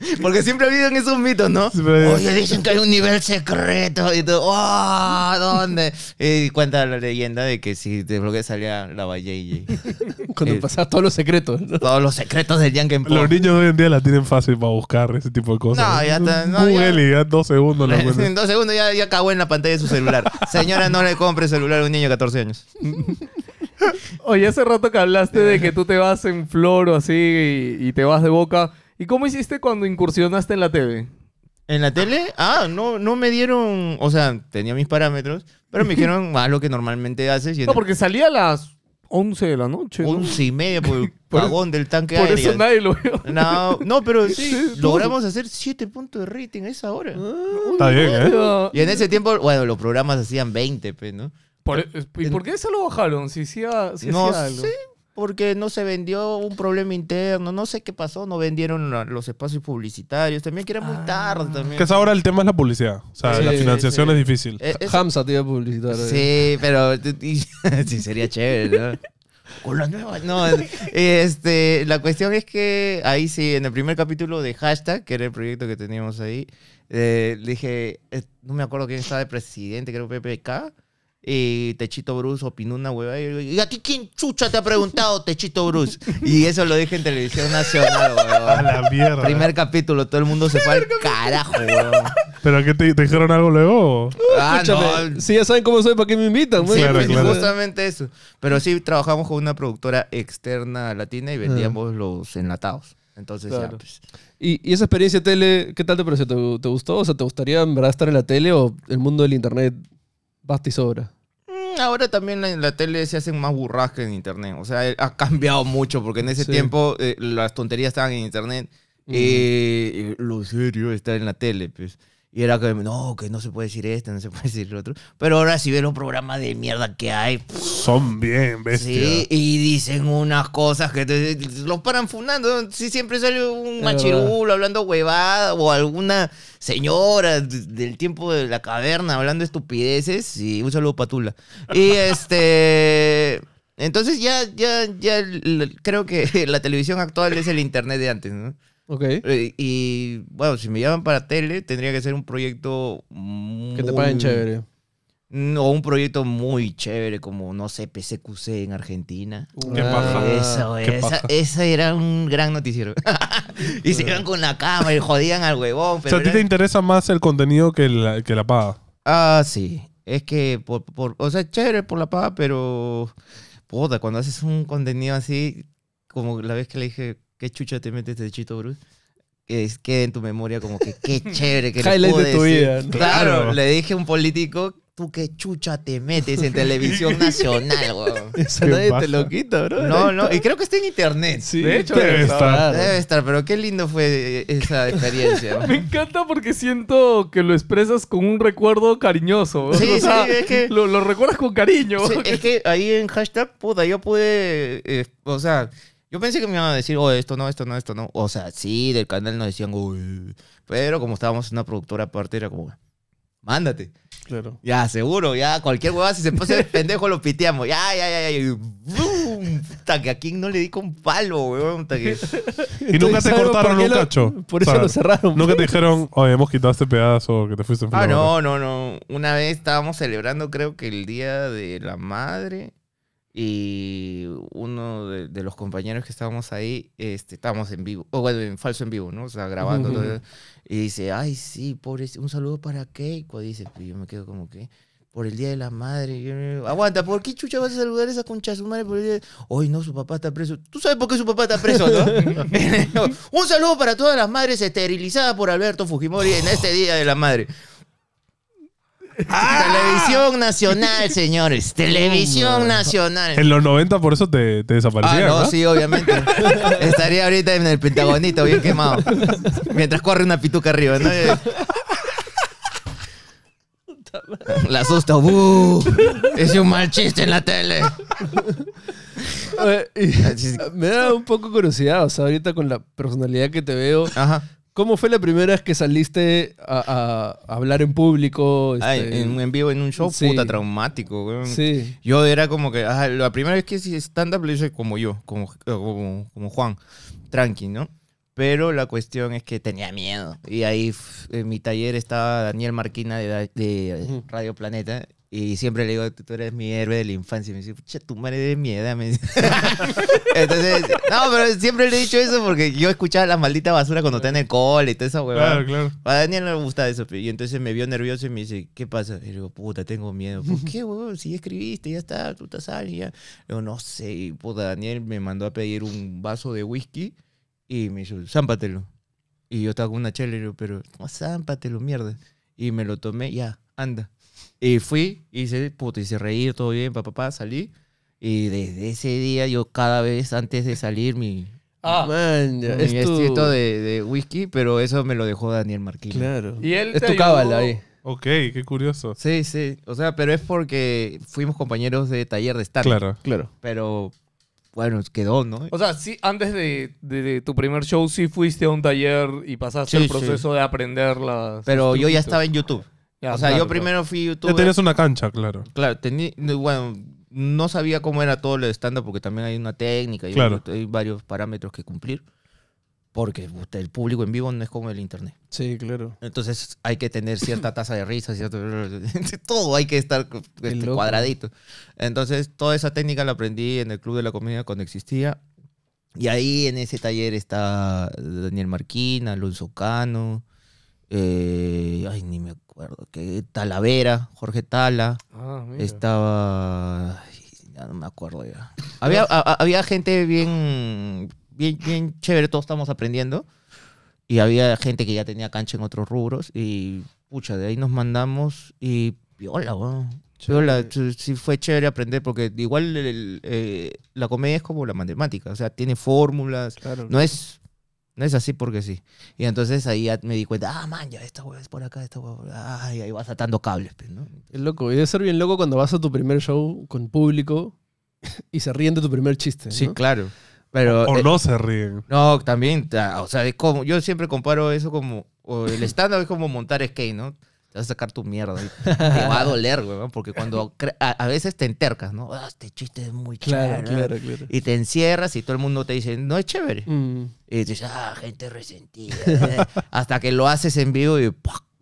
(laughs) Porque siempre en esos mitos, ¿no? Oye, dicen que hay un nivel secreto y tú, ¡Oh! ¿Dónde? (laughs) Y cuenta la leyenda de que si bloqueas salía la Valle (laughs) Cuando pasas todos los secretos. Todos los secretos del Yankee Los niños hoy en día la tienen fácil para buscar ese tipo de cosas. No, ya está. No, Google y ya dos segundos En dos segundos ya, ya cagó en la pantalla de su celular. Señora, no le compre celular a un niño de 14 años. Oye, hace rato que hablaste de que tú te vas en flor o así y te vas de boca. ¿Y cómo hiciste cuando incursionaste en la TV? ¿En la tele? Ah, no, no me dieron, o sea, tenía mis parámetros, pero me dijeron más (laughs) lo que normalmente haces. no, porque salía a las 11 de la noche. ¿no? 11 y media pues, (laughs) por el del tanque aéreo. Por eso nadie lo vio. No, pero (laughs) sí, logramos hacer 7 puntos de rating a esa hora. Ah, está bien, ¿eh? Y en ese tiempo, bueno, los programas hacían 20, pues, ¿no? E, ¿Y por qué se lo bajaron? Si hacía, no porque no se vendió un problema interno, no sé qué pasó, no vendieron los espacios publicitarios, también que era muy tarde ah. también. Que ahora el tema es la publicidad, o sea, la financiación es difícil. Eh, Hamza tiene publicidad. Eh. Sí, pero (laughs) sí, sería chévere, ¿no? Con la nueva. No, este, la cuestión es que ahí sí, en el primer capítulo de Hashtag, que era el proyecto que teníamos ahí, eh, dije, eh, no me acuerdo quién estaba de presidente, creo que PPK y Techito Bruce opinó una hueva. Y, a ti quién chucha te ha preguntado, Techito Bruce? Y eso lo dije en televisión nacional, weón. A la mierda. Primer capítulo, todo el mundo se fue al carajo, weón. ¿Pero qué te, dijeron algo luego? Ah, ah, no. Si ya saben cómo soy, ¿para qué me invitan? Sí, justamente eso. Pero sí, trabajamos con una productora externa latina y ah. vendíamos los enlatados. Entonces, ya, pues. ¿Y, esa experiencia de tele, qué tal te pareció? ¿Te, gustó? O sea, ¿te gustaría en verdad estar en la tele o el mundo del internet basta y sobra? ahora también en la tele se hacen más burras que en internet. O sea, ha cambiado mucho porque en ese tiempo eh, las tonterías estaban en internet. Eh, y lo serio está en la tele, pues. Y era que, no, que no se puede decir esto, no se puede (laughs) decir lo otro. Pero ahora si ves los programas de mierda que hay. Son bien bestias. Sí, y dicen unas cosas que los paran funando. Si siempre sale un machirulo hablando huevada o alguna señora del tiempo de la caverna hablando estupideces. Y un saludo patula. Y (laughs) este... Entonces ya, ya, ya creo que (laughs) la televisión actual es el internet de antes, ¿no? Ok. Eh, y bueno, si me llaman para tele, tendría que ser un proyecto. Muy, que te paguen chévere. o un proyecto muy chévere, como, no sé, PCQC en Argentina. Uh, paja! Ah, eso, esa, era un gran noticiero. (laughs) y se iban con la cama y jodían al huevón. o sea, ¿a ti te interesa más el contenido que la, que la paga? Ah, sí. Es que, por, o sea, chévere por la paga, pero... Puta, cuando haces un contenido así, como la vez que le dije ¿Qué chucha te metes de Chito Bruce? Que quede en tu memoria como que qué (laughs) chévere que Highlight de tu vida. Claro, le dije a un político, tú qué chucha te metes en (laughs) televisión nacional, güey? te lo quita, bro. No, no, y creo que está en internet. Sí, de hecho, debe, estar. Debe estar, pero qué lindo fue eh, esa (laughs) experiencia. Me encanta porque siento que lo expresas con un recuerdo cariñoso. Sí, o sí, es que... Lo, recuerdas con cariño. es que ahí en hashtag, puta, yo pude, eh, o sea... Yo pensé que me iban a decir, oh, esto no, esto no, esto no. O sea, sí, del canal nos decían, uy. Pero como estábamos en una productora aparte, era como, mándate. Claro. Ya, seguro, ya, cualquier huevada, si se pasa el (laughs) pendejo, lo piteamos. Ya, ya, ya, ya. Y ¡Bum! Hasta que aquí no le di con palo, weón. Que... Y nunca te cortaron los cacho. Por eso lo cerraron. Nunca pues. te dijeron, oye, hemos quitado este pedazo que te fuiste en Ah, no, no, no. Una vez estábamos celebrando, creo que el día de la madre y uno de, los compañeros que estábamos ahí, este, estábamos en vivo, o bueno, en falso en vivo, ¿no? O sea, grabando. y dice, ay, sí, pobre, un saludo para Keiko. Dice, y pues, yo me quedo como que, por el Día de la Madre. Aguanta, ¿por qué chucha vas a saludar a esa concha su madre por el día Hoy no, su papá está preso. Tú sabes por qué su papá está preso, ¿no? (laughs) (laughs) un saludo para todas las madres esterilizadas por Alberto Fujimori en este Día de la Madre. Ah. Televisión Nacional, señores. (laughs) Televisión Nacional. En los 90 por eso te, te ah, no, sí, obviamente. Estaría ahorita en el Pentagonito, bien quemado. Mientras corre una pituca arriba, (laughs) La asusta. ¡uh! es un mal chiste en la tele. Ah, me da un poco curiosidad, o sea, ahorita con la personalidad que te veo, Ajá. ¿Cómo fue la primera vez que saliste a, hablar en público? Este... en, en, vivo, en un show, puta, traumático, Sí. Yo era como que, la primera vez que hice stand-up lo hice como yo, eh, como, como, Juan, tranqui, ¿no? Pero la cuestión es que tenía miedo. Y ahí en mi taller estaba Daniel Marquina de, de Radio Planeta y siempre le digo, tú eres mi héroe de la infancia. me dice, pucha, tu madre de mierda. (laughs) Entonces, no, pero siempre le he dicho eso porque yo escuchaba la maldita basura cuando tenía en el y toda esa huevada. Claro, claro. A Daniel no le gusta eso. Y entonces me vio nervioso y me dice, ¿qué pasa? Y le digo, puta, tengo miedo. ¿Por qué, huevón? Si escribiste, ya está, tú estás sal ya. Le digo, no sé. Y puta, Daniel me mandó a pedir un vaso de whisky y me dijo, zámpatelo. Y yo estaba con una chela y le digo, pero, zámpatelo, mierda. Y me lo tomé, ya, anda. Y fui, hice, puta, hice reír, todo bien, papá, papá, salí. Y desde ese día yo cada vez antes de salir mi... Ah, Man, es de, de, whisky, pero eso me lo dejó Daniel Marquín. Claro. ¿Y él es tu cábala ahí. Ok, qué curioso. Sí, sí. O sea, pero es porque fuimos compañeros de taller de stand. Claro, claro. Pero bueno, quedó, ¿no? O sea, sí, antes de, de, tu primer show sí fuiste a un taller y pasaste el proceso de aprender las... Pero yo ya estaba en YouTube o sea, yo primero fui youtuber. tenías una cancha, claro. Claro, tenía. bueno, no sabía cómo era todo lo estándar porque también hay una técnica y hay varios parámetros que cumplir. Porque el público en vivo no es como el internet. Sí, claro. Entonces hay que tener cierta tasa de risa, cierto, (laughs) todo hay que estar este, cuadradito. Entonces toda esa técnica la aprendí en el Club de la Comedia cuando existía. Y ahí en ese taller está Daniel Marquina Alonso Cano, eh, ay, ni me acuerdo, que Talavera, Jorge Tala, ah, estaba, ya no me acuerdo ya. Había, había gente bien, bien, bien chévere, todos estamos aprendiendo, y había gente que ya tenía cancha en otros rubros, y pucha, de ahí nos mandamos, y viola weón. sí fue chévere aprender porque igual eh, la comedia es como la matemática, o sea, tiene fórmulas, no es no es así porque sí. Y entonces ahí me di cuenta, ah, man, ya esta hueá es por acá, esta hueá. y ahí vas atando cables, pues, ¿no? Es loco. Y debe ser bien loco cuando vas a tu primer show con público (laughs) y se ríen de tu primer chiste. ¿no? Sí, claro. o, eh, no se ríen. No, también, o sea, es como, yo siempre comparo eso como, o el estándar (laughs) es como montar skate, ¿no? te vas a sacar tu mierda. te va a doler, güey, porque cuando a, veces te entercas, ¿no? Ah, este chiste es muy chévere. Claro, claro. Y te encierras y todo el mundo te dice, no es chévere. Mm. Y dices, ah, gente resentida. ¿eh?". (laughs) Hasta que lo haces en vivo y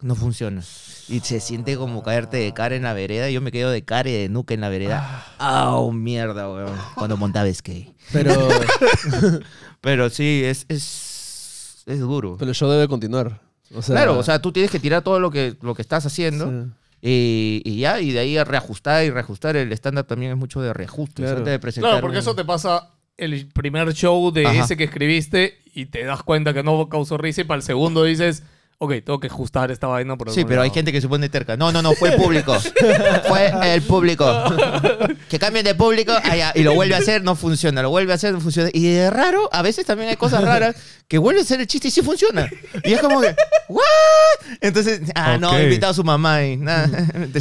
no funciona. Y se siente como caerte de cara en la vereda. Yo me quedo de cara y de nuca en la vereda. ¡Ah, mierda, weón! Cuando montaba skate. Pero, (laughs) pero sí, es, es, es duro. Pero el debe continuar claro, o sea, tú tienes que tirar todo lo que, lo que estás haciendo. Y, ya, y de ahí a reajustar y reajustar. El estándar también es mucho de reajuste. Claro. de presentar claro, porque eso te pasa el primer show de ese que escribiste y te das cuenta que no causó risa y para el segundo dices, ok, tengo que ajustar esta vaina. Por sí, pero hay gente que se pone terca. No, no, no, fue el público. (laughs) fue el público. (laughs) que cambien de público y lo vuelve a hacer, no funciona. Lo vuelve a hacer, no funciona. Y de raro, a veces también hay cosas raras que vuelve a hacer el chiste y sí funciona. Y es como que, ¿what? Entonces, ah, no, he invitado a su mamá y nada. (laughs)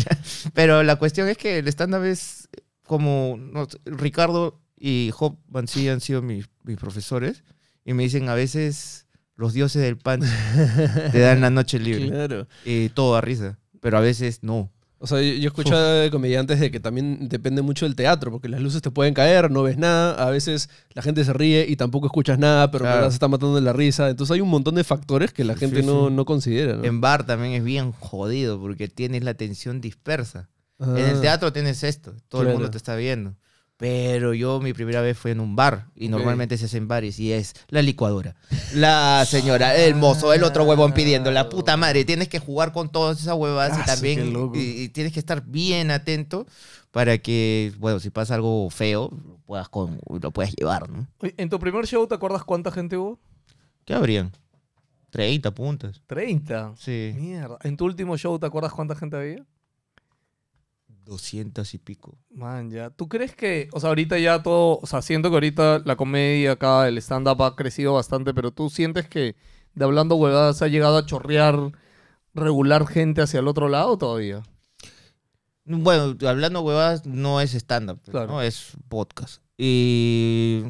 pero la cuestión es que el stand-up es como Ricardo y Job Bansi han sido mis, mis profesores y me dicen a veces los dioses del pan te dan la noche libre. y todo a risa, pero a veces no. O sea, yo, he escuchado de comediantes de que también depende mucho del teatro, porque las luces te pueden caer, no ves nada, a veces la gente se ríe y tampoco escuchas nada, pero claro. se está matando de la risa. Entonces hay un montón de factores que la gente No, no, considera. En bar también es bien jodido, porque tienes la atención dispersa. En el ah. teatro tienes esto, todo el mundo te está viendo. Pero yo mi primera vez fue en un bar y normalmente se hacen bares y es la licuadora. La (laughs) señora, el mozo, el otro huevón ah. pidiendo, la puta madre, tienes que jugar con todas esas huevas y ah, también y, tienes que estar bien atento para que, bueno, si pasa algo feo, lo puedas, con, lo puedas llevar, ¿no? ¿En tu primer show te acuerdas cuánta gente hubo? ¿Qué habrían? 30 puntas. ¿30? Sí. Mierda. ¿En tu último show te acuerdas cuánta gente había? 200 y pico. Man, ya. ¿Tú crees que, o sea, ahorita ya todo, o sea, siento que ahorita la comedia acá, el stand-up ha crecido bastante, pero tú sientes que de hablando huevadas ha llegado a chorrear regular gente hacia el otro lado todavía? Bueno, hablando huevadas no es stand-up, ¿no? es podcast. Y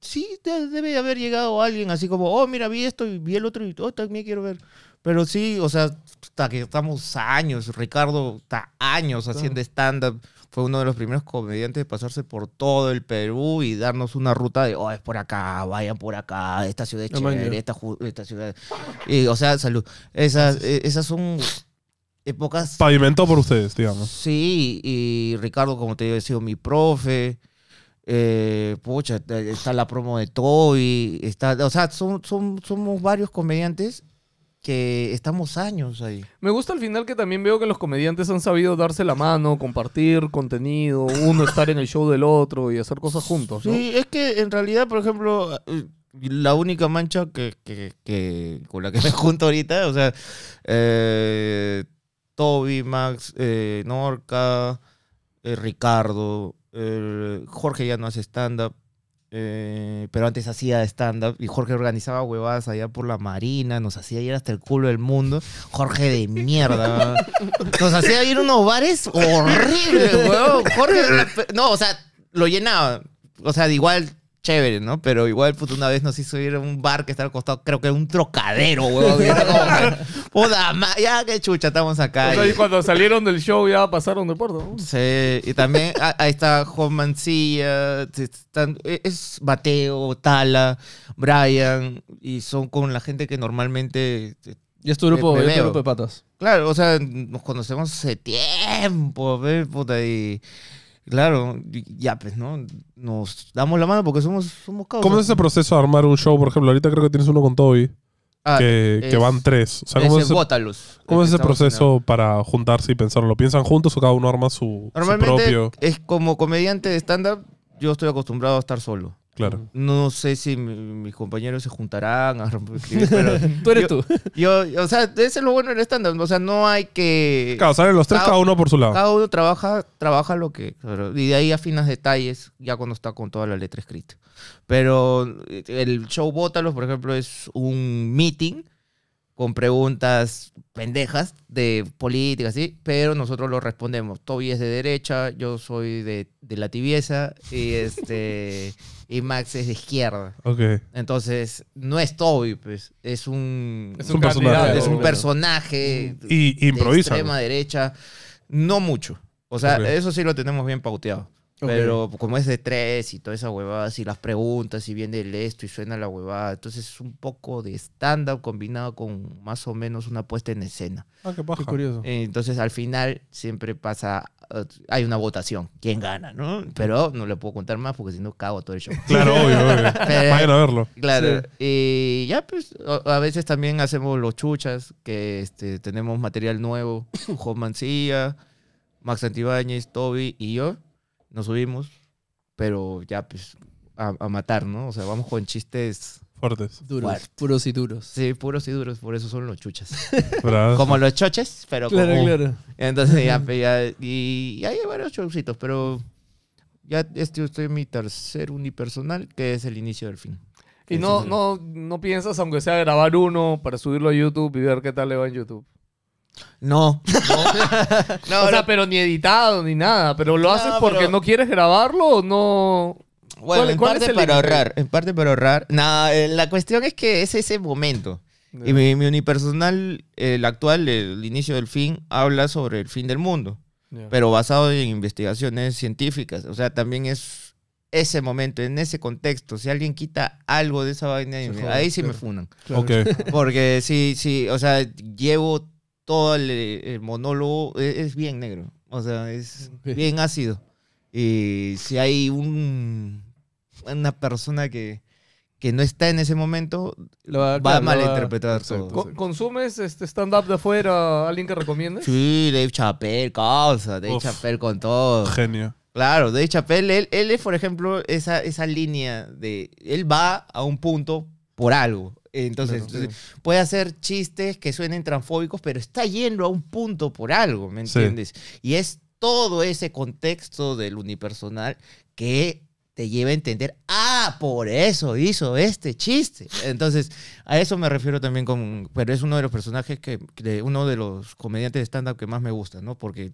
sí, debe haber llegado alguien así como, oh, mira, vi esto y vi el otro y oh, también quiero ver. Pero sí, o sea, hasta que estamos años, Ricardo está años haciendo stand-up. Fue uno de los primeros comediantes de pasarse por todo el Perú y darnos una ruta de, oh, es por acá, vayan por acá, esta ciudad es esta, ciudad. Y, o sea, salud. Esas, e, son épocas. Pavimento por ustedes, digamos. Sí, y Ricardo, como te digo, ha sido mi profe. Eh, pucha, está la promo de Toby. Está, o sea, son, son, somos varios comediantes que estamos años ahí. Me gusta al final que también veo que los comediantes han sabido darse la mano, compartir contenido, uno estar en el show del otro y hacer cosas juntos. Sí, es que en realidad, por ejemplo, la única mancha que, con la que me (laughs) junto ahorita, o sea, eh, Toby, Max, eh, Norca, eh, Ricardo, Jorge ya no hace stand-up, eh, pero antes hacía stand-up y Jorge organizaba huevadas allá por la marina, nos hacía ir hasta el culo del mundo. Jorge de mierda. Nos hacía ir a unos bares horribles, weón. Jorge, no, o sea, lo llenaba. O sea, de igual chévere, ¿no? Pero igual, puta, una vez nos hizo ir a un bar que está al costado, creo que era un trocadero, huevón. (laughs) puta ya qué chucha, estamos acá. y cuando salieron del show ya pasaron de puerto. Sí, y también ahí está Juan Mancilla, e, es Mateo, Tala, Brian, y son con la gente que normalmente... Eh, y es tu grupo, grupo de patas. Claro, o sea, nos conocemos hace tiempo, ver puta, y... Claro, ya pues, ¿no? Nos damos la mano porque somos, somos ¿Cómo es ese proceso de armar un show? Por ejemplo, ahorita creo que tienes uno con Toby. Ah, que, van tres. ¿Cómo es, ese, proceso para juntarse y pensarlo? piensan juntos o cada uno arma su, Normalmente propio? Es como comediante de stand-up, yo estoy acostumbrado a estar solo. Claro. No sé si mis compañeros se juntarán a pero (laughs) tú eres tú. Yo, o sea, ese es lo bueno del O sea, no hay que. Claro, los tres, cada, uno por su lado. Cada uno trabaja, trabaja lo que. Y de ahí afinas detalles, ya cuando está con toda la letra escrita. Pero eh, el show Bótalos, por ejemplo, es un meeting con preguntas pendejas de política, ¿sí? Pero nosotros lo respondemos. Toby es de derecha, yo soy de, la tibieza y, este, (laughs) y Max es de izquierda. Entonces, no es Toby, pues, es un, es un, personaje. de extrema derecha. No mucho. O sea, eso sí lo tenemos bien pauteado. Pero como es de tres y toda esa huevada, y las preguntas, y viene el esto y suena la huevada. Entonces es un poco de stand-up combinado con más o menos una puesta en escena. Ah, qué, paja. qué curioso. Entonces al final siempre pasa, eh, hay una votación, quién gana, ¿no? Pero no le puedo contar más porque si no cago todo el show. (laughs) Claro, obvio, obvio. a (laughs) verlo. Claro. Y ya pues a veces también hacemos los chuchas, que este, tenemos material nuevo, (coughs) Juan Mancilla, Max Antibáñez, Toby y yo nos subimos, pero ya pues a, matar, ¿no? O sea, vamos con chistes Fuertes. Duros. Puros y duros. Sí, puros y duros, por eso son los chuchas. (laughs) como los choches, pero como... Claro. Entonces ya, (laughs) pues, ya y, hay varios chuchitos, pero ya este estoy en mi tercer unipersonal, que es el inicio del fin. Y no, no, no piensas, aunque sea grabar uno para subirlo a YouTube y ver qué tal le va en YouTube. (laughs) No. o sea, pero ni editado ni nada. Pero lo haces porque no quieres grabarlo o no. Bueno, en parte para ahorrar, en parte para ahorrar. Nada, eh, la cuestión es que es ese momento. Y mi, mi unipersonal, el actual, el inicio del fin, habla sobre el fin del mundo, pero basado en investigaciones científicas. O sea, también es ese momento, en ese contexto. Si alguien quita algo de esa vaina, ahí, sí me funan. Ok Okay. Porque sí, sí, o sea, llevo todo el, monólogo e, es, bien negro, o sea, es bien ácido. Y si hay un, una persona que, que no está en ese momento, va, a malinterpretar ¿Consumes este stand-up de afuera? ¿Alguien que recomiendes? Sí, Dave Chappelle, causa, Dave Chappelle con todo. Genio. Claro, Dave Chappelle, él, él es, por ejemplo, esa, esa línea de... Él va a un punto por algo. Entonces, puede hacer chistes que suenen transfóbicos, pero está yendo a un punto por algo, ¿me entiendes? Y es todo ese contexto del unipersonal que te lleva a entender, ah, por eso hizo este chiste. Entonces, a eso me refiero también con, pero es uno de los personajes que, de uno de los comediantes de stand-up que más me gusta, ¿no? Porque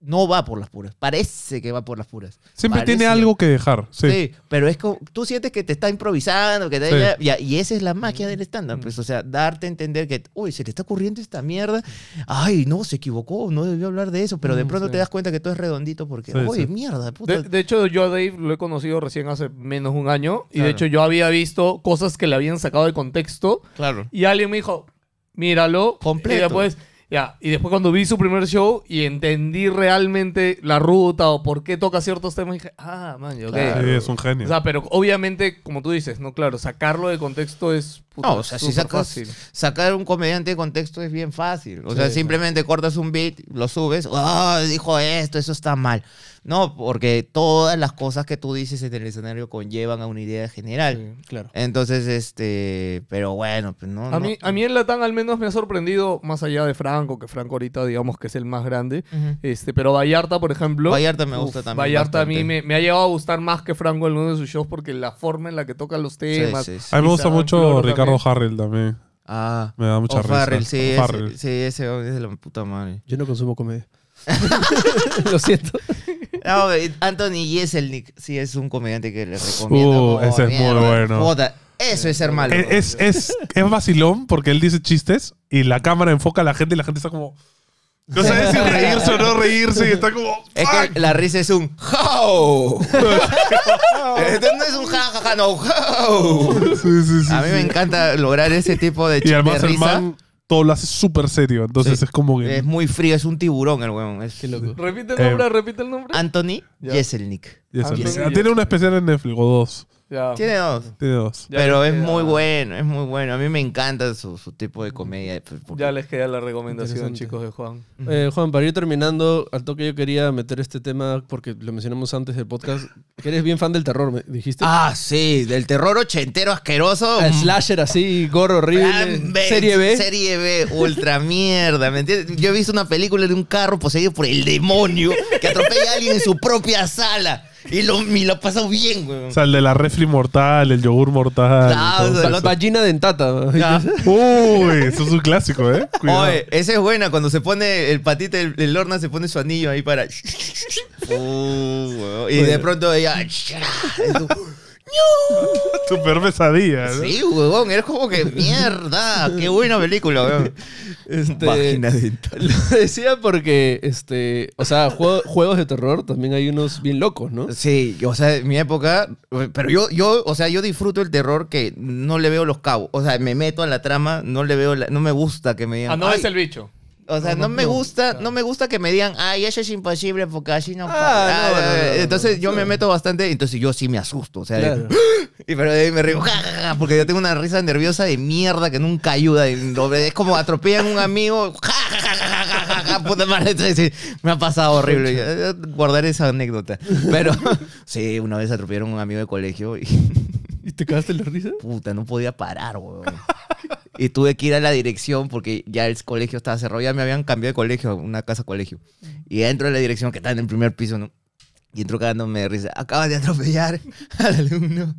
no va por las puras. Parece que va por las puras. Siempre tiene algo que dejar. Sí. pero es como, tú sientes que te está improvisando, que te y esa es la magia del estándar, mm. pues, o sea, mm. darte a entender que, uy, se te está ocurriendo esta mierda, ay, no, se equivocó, no debió hablar de eso, pero de mm, pronto te das cuenta que todo es redondito porque, uy, mierda, puta. De, hecho, yo a Dave lo he conocido recién hace menos un año, y de hecho yo había visto cosas que le habían sacado de contexto, claro. y alguien me dijo, míralo, completo. Y después, ya, y después cuando vi su primer show y entendí realmente la ruta o por qué toca ciertos temas, dije, ah, man, yo qué. Sí, es un genio. O sea, pero obviamente, como tú dices, no, claro, sacarlo de contexto es puto. no, o sea, si sacas, sacar un comediante de contexto es bien fácil. O sea, simplemente cortas un beat, lo subes, oh, dijo esto, eso está mal. No, porque todas las cosas que tú dices en el escenario conllevan a una idea general. claro. Entonces, este, pero bueno, pues no. A, Mí, a mí en Latán al menos me ha sorprendido, más allá de Franco, que Franco ahorita digamos que es el más grande, este, pero Vallarta, por ejemplo. Vallarta me gusta también. Vallarta a mí me, ha llevado a gustar más que Franco en uno de sus shows porque la forma en la que toca los temas. a mí me gusta mucho Ricardo Harrell también. Ah, me da mucha risa. sí, Ese, es de la puta madre. Yo no consumo comedia. (laughs) (laughs) Lo siento. No, Anthony Jeselnik sí es un comediante que le recomiendo. Uh, ese es muy bueno. Eso es ser malo. Eh, es, es, es, vacilón porque él dice chistes y la cámara enfoca a la gente y la gente está como. No sabe si reírse o no reírse y está como. Es que la risa es un. ¡How! (laughs) no es un jajaja, ja, ja, no. ¡How! Sí, sí, sí, a mí me encanta lograr ese tipo de chistes. Y además, risa. El man todo lo hace súper serio. Entonces es como que. Es muy frío, es un tiburón el weón. Repite el nombre, eh, repite el nombre. Anthony Jeselnik. Ah, tiene una especial en Netflix o dos. Tiene dos. dos. Pero es muy bueno, es muy bueno. A mí me encanta su, tipo de comedia. Eh, ya les queda la recomendación, chicos, de Juan. Eh, Juan, para ir terminando, al toque yo quería meter este tema, porque lo mencionamos antes del podcast, que eres bien fan del terror, ¿me dijiste? Ah, sí, del terror ochentero asqueroso. El ah, mm. slasher así, gorro horrible. serie B. Serie B, ultra mierda, ¿me entiendes? Yo he visto una película de un carro poseído por el demonio que atropella a alguien en su propia sala. (laughs) Y lo, me pasado bien, güey. O sea, el de la refri mortal, el yogur mortal. Ah, o la gallina dentata. (laughs) Uy, eso es un clásico, ¿eh? Oye, esa es buena. Cuando se pone el patito el horna se pone su anillo ahí para. (laughs) Uh, y de pronto ella. (laughs) tu peor pesadilla. Sí, huevón, eres como que mierda, qué buena película, Este, (laughs) Lo decía porque, este, o sea, juegos de terror también hay unos bien locos, ¿no? Sí, o sea, en mi época, pero yo, yo, o sea, yo disfruto el terror que no le veo los cabos, o sea, me meto a la trama, no le veo, no me gusta que me digan. Ah, no es el bicho. O sea, no, me gusta, no me gusta que me digan, ay, eso es imposible porque así no, ah, entonces yo me meto bastante, entonces yo sí me asusto. O sea, (laughs) y pero de ahí me río, (laughs) porque yo tengo una risa nerviosa de mierda que nunca ayuda. Es como atropellan un amigo, (laughs) puta madre, me ha pasado horrible. Guardar esa anécdota. Pero sí, una vez atropellaron a un amigo de colegio y. ¿Y te cagaste la risa? Puta, no podía parar, weón. y tuve que ir a la dirección porque ya el colegio estaba cerrado. Ya me habían cambiado de colegio, una casa colegio. Y entro a la dirección que está en el primer piso, ¿no? Y entró cagándome de risa. Acaba de atropellar (laughs) al alumno.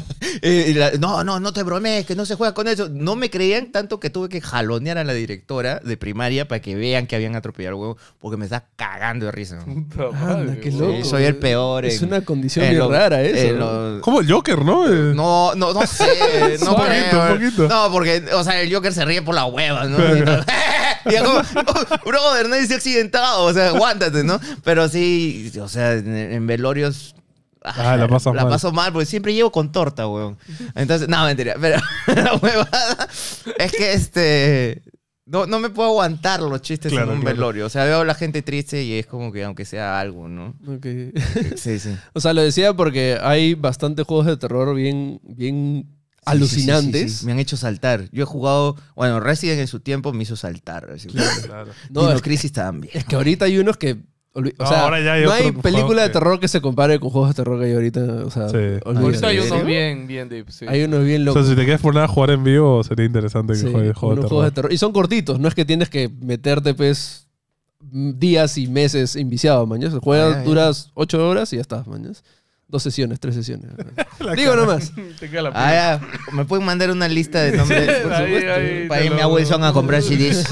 (laughs) no, no, no te bromees, que no se juega con eso. No me creían tanto que tuve que jalonear a la directora de primaria para que vean que habían atropellado al huevo, porque me está cagando de risa. (laughs) soy el peor. es una condición bien rara eso. Como el Joker, ¿no? No, eh. no, no sé. no, un poquito, no, porque, o sea, el Joker se ríe por la hueva, ¿no? (laughs) y como, brother, (laughs) nadie se accidentado, o sea, aguántate, ¿no? Pero sí, o sea, en, velorios ah, la, paso, mal. paso porque siempre llevo con torta, weón. Entonces, no, mentira. Pero (laughs) la huevada es que este. No, me puedo aguantar los chistes en un velorio. O sea, veo a la gente triste y es como que aunque sea algo, ¿no? Sí, sí. o sea, lo decía porque hay bastantes juegos de terror bien, bien alucinantes. me han hecho saltar. Yo he jugado, bueno, Resident en su tiempo me hizo saltar. No, Dino Crisis también. Es que ahorita hay unos que o sea, no, hay, película de terror que... se compare con juegos de terror que hay ahorita. O sea, sí. hay unos bien, bien deep. Hay unos bien locos. O sea, si te quedas por nada a jugar en vivo, sería interesante que juegues juegos de, terror. Y son cortitos, no es que tienes que meterte, pues, días y meses inviciado, mañana. Juegas, ah, duras 8 horas y ya estás, mañana. Dos sesiones, tres sesiones. (laughs) Digo nomás. Ah, Me pueden mandar una lista de nombres, por supuesto. para irme a Wilson a comprar CDs.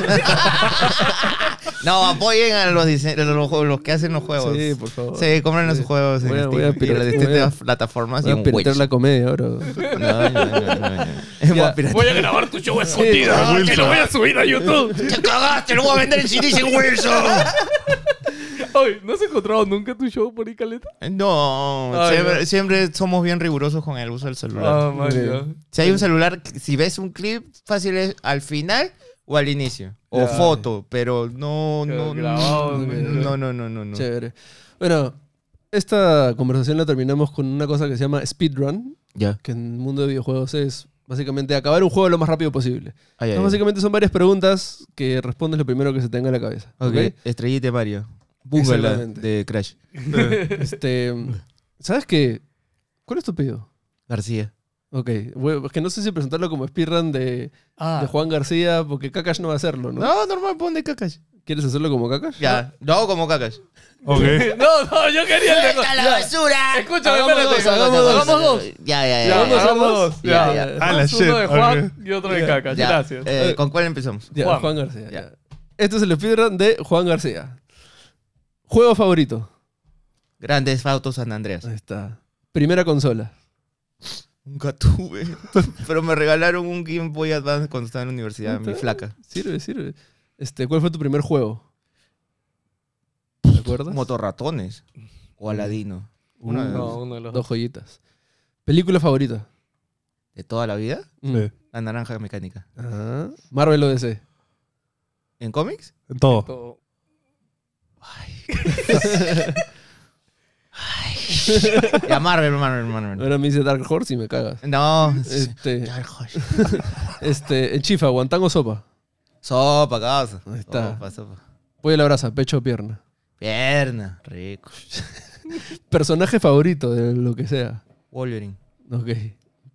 (laughs) (laughs) no, apoyen a los, que hacen los juegos. Sí, por favor. Sí, compren los juegos en Voy Steam voy a las distintas plataformas y a pintar la comedia, bro. Voy a grabar tu show escondido. que lo voy a subir a YouTube. ¡Te cagaste! ¡Lo voy a vender en CDs en Wilson! Oye, ¿no has encontrado nunca tu show por ahí, Caleta? Eh, no, siempre, somos bien rigurosos con el uso del celular. Ah, si hay un celular, si ves un clip, fácil es al final o al inicio. O ah. foto, pero no, no, no, no, no, no, Chévere. Bueno, esta conversación la terminamos con una cosa que se llama speedrun. Ya. Que en el mundo de videojuegos es básicamente acabar un juego lo más rápido posible. básicamente son varias preguntas que respondes lo primero que se tenga en la cabeza. Ok. ¿okay? Estrellita Mario. Búngala de Crash. (laughs) este, ¿Sabes qué? ¿Cuál es tu pedido? García. Ok, es que no sé si presentarlo como speedrun ah. de, Juan García, porque Kakash no va a hacerlo, ¿no? No, normal, pon de Kakash. ¿Quieres hacerlo como Kakash? Ya, no como Kakash. Ok. (laughs) no, no, yo quería el de la basura! Escúchame, vamos, cosa. vamos, dos. Ya, ya, ya. Vamos, dos. Ya, ya. Ah, uno de Juan y otro de Kakash. Gracias. Eh, ¿Con cuál empezamos? Juan. García. Este es el speedrun de Juan García. Juego favorito. Grandes Fautos San Andreas. Ahí está. Primera consola. Nunca tuve. (laughs) Pero me regalaron un Game Boy Advance cuando estaba en la universidad, mi ah, flaca. Sirve, sirve. Este, ¿Cuál fue tu primer juego? ¿Te acuerdas? Motorratones o Aladino. Uno, de los- dos. joyitas. ¿Película favorita? de toda la vida. Mm. La naranja mecánica. Ah. Marvel o ¿En cómics? En todo. Todo. Ay. Ay. Marvel, Marvel, Marvel. Ahora me dice Dark Horse y me cagas. No. Este, Dark Horse. este, enchifa, chifa, sopa. Sopa, casa. Ahí está. Sopa, la brasa, pecho o pierna. Pierna, rico. (laughs) Personaje favorito de lo que sea. Wolverine. Ok.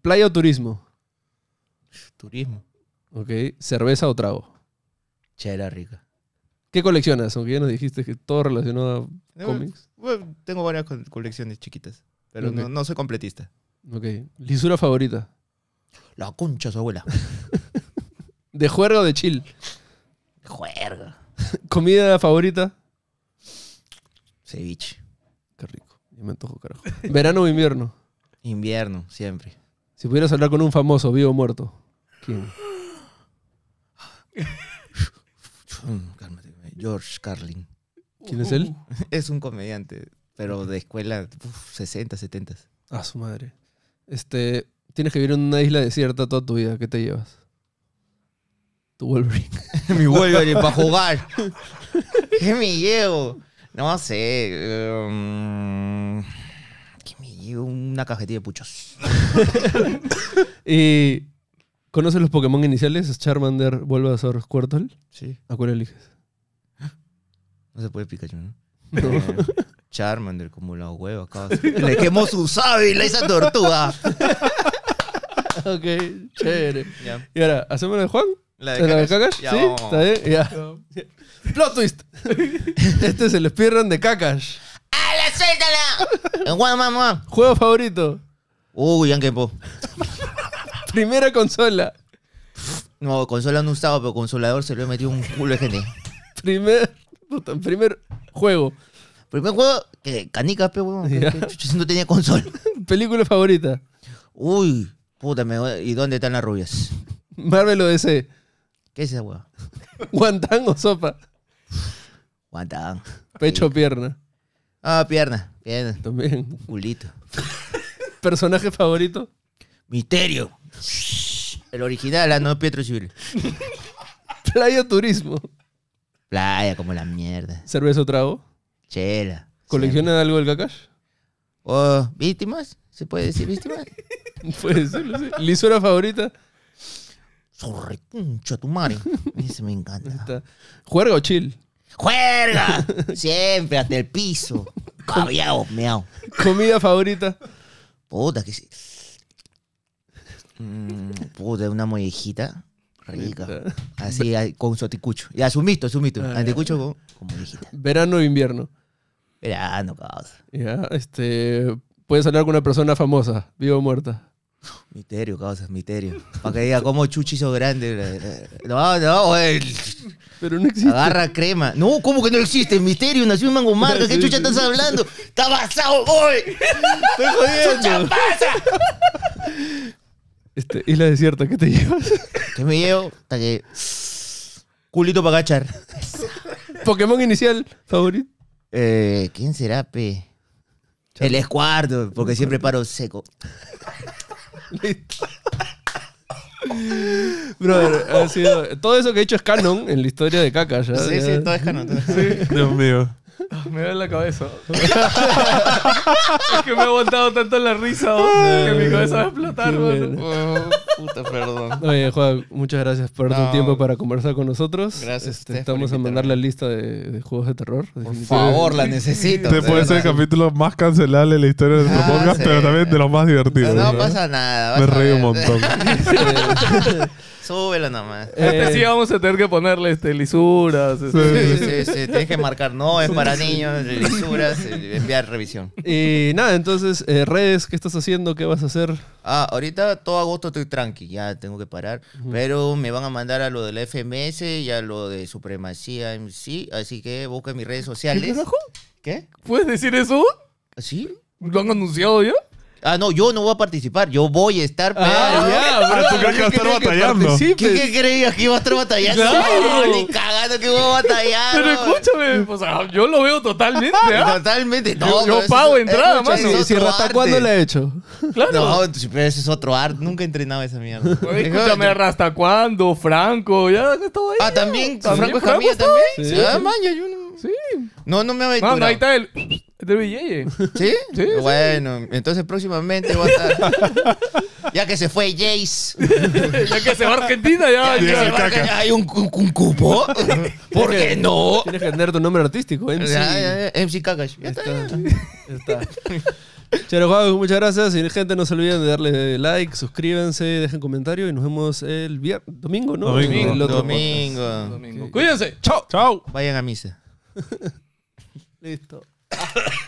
Playa o turismo. Turismo. Ok. Cerveza o trago. Chela rica. ¿Qué coleccionas? Aunque ya nos dijiste que todo relacionado a eh, cómics. tengo varias colecciones chiquitas, pero no, soy completista. Ok. ¿Lisura favorita? La concha, su abuela. (laughs) ¿De juerga o de chill? De juerga. (laughs) ¿Comida favorita? Ceviche. Qué rico. Ya me antojo, carajo. ¿Verano o invierno? Invierno, siempre. Si pudieras hablar con un famoso, vivo o muerto, ¿quién? (gasps) George Carlin. ¿Quién es él? (laughs) Es un comediante, pero de escuela 60, 70. Ah, su madre. Este, tienes que vivir en una isla desierta toda tu vida. ¿Qué te llevas? Tu Wolverine. (laughs) Mi Wolverine para jugar. (laughs) ¿Qué me llevo? No sé. Em, ¿Qué me llevo? Una cajetilla de puchos. ¿Y conoces los Pokémon iniciales? Charmander, Bulbasaur, Squirtle. Sí. ¿A cuál eliges? No se puede Pikachu, ¿no? No. Eh, Charmander, como la hueva, acá. Le quemó su sábila a esa tortuga. (laughs) ok, chévere. Y ahora, ¿hacemos la de Juan? ¿La de, ¿La de ¿Sí? ¿Está bien? Ya. Plot twist. (laughs) este es el speedrun de Kakash. la suéltala! Juan, mamá. Juego favorito. Uy, Yankee Po. (laughs) Primera consola. No, consola no usaba, pero consolador se lo he metido un culo de gente. Primer primer juego. Primer juego, que canicas, no tenía consola. (laughs) Película favorita. Uy, puta, me, ¿y dónde están las rubias? Marvel o DC. ¿Qué es esa weón? (laughs) ¿Guantán o sopa? Guantán. Pecho o pierna. Ah, pierna, pierna. También. Culito. (laughs) ¿Personaje favorito? Misterio. El original, ah, no Pietro Civil. Playa turismo. Playa, como la mierda. ¿Cerveza o trago? Chela. ¿Colecciona algo del cacash? víctimas? ¿Se puede decir víctimas? (laughs) puede ser, ¿Lisura favorita? Sorry, tu madre. Ese me encanta. ¿Juerga o chill? ¡Juerga! (laughs) Siempre, hasta el piso. Cabiao, meao. ¿Comida favorita? Puta, que sí. Mm, puta, una mollejita. Rica. Así, con su ah, anticucho. Ya, su mito, anticucho como Verano o invierno. Verano, causa. Ya, este. Puedes hablar con una persona famosa, viva o muerta. Misterio, causa, misterio. Para que diga cómo Chuchi hizo grande. No, no, güey. Pero no existe. Agarra crema. No, ¿cómo que no existe? Misterio, nació un mango marca. ¿Qué chucha estás hablando? ¡Está basado hoy! ¡Estoy jodiendo! ¡Chucha pasa! Este, isla desierta, ¿qué te llevas? ¿Qué me llevo? Hasta que. Culito para cachar. Pokémon inicial favorito. Eh, ¿Quién será, pe? El escuardo, porque siempre paro seco. todo eso que he hecho es canon en la historia de caca. Sí, sí, todo es canon. Sí. Dios mío. (laughs) me duele la cabeza. es que me ha aguantado tanto la risa que mi cabeza va a explotar. Oh, puta, perdón. Oye, Juan, muchas gracias por tu tiempo para conversar con nosotros. Gracias. te este, estamos a mandar la lista de, juegos de terror. Por favor, la necesito. este puede ser el capítulo más cancelable de la historia de nuestro ah, podcast, pero también de los más divertidos. No, no pasa nada. Me reí un montón. (laughs) (laughs) nada más. Este sí vamos a tener que ponerle este, lisuras. Sí, este. sí, sí, Tienes que marcar, no, es para niños, lisuras, eh, enviar revisión. Y nada, entonces, eh, redes, ¿qué estás haciendo? ¿Qué vas a hacer? Ah, ahorita todo agosto estoy tranqui, ya tengo que parar. Pero me van a mandar a lo del FMS y a lo de Supremacía MC. Así que busca mis redes sociales. ¿Qué? ¿Qué? ¿Puedes decir eso? ¿Sí? ¿Lo han anunciado ya? Ah, no, yo no voy a participar, yo voy a estar peor. Ah, ya, pero tú crees que vas a estar batallando. ¿Qué, creías que iba a estar batallando? Claro. No, ni cagando que iba a batallar. Pero escúchame, o yo lo veo totalmente. ¿ah? Totalmente, no. Yo, pago entrada, mano. ¿Y si Rasta, cuándo le he hecho? Claro. No, pero eso es otro arte. Nunca he entrenado esa mierda. escúchame, Rasta cuándo, Franco, ya todo ahí. Ah, también, Franco Escamilla también. Ah, man, yo no. Sí. No, no me aventurado. No, ahí está el, el billete. ¿Sí? ¿Sí? Bueno, entonces próximamente va a estar... ya que se fue Jace. (laughs) ya que se va a Argentina, ya. ya, hay un, cupo. (laughs) ¿Por qué no? Tienes que tener tu nombre artístico, MC. MC Kakash. Ya está. está. Chero Juan, muchas gracias. Y gente, no se olviden de darle like, suscríbanse, dejen comentario y nos vemos el viernes, domingo, ¿no? Domingo. El domingo. domingo. Cuídense. Chau chau Vayan a misa. Listo.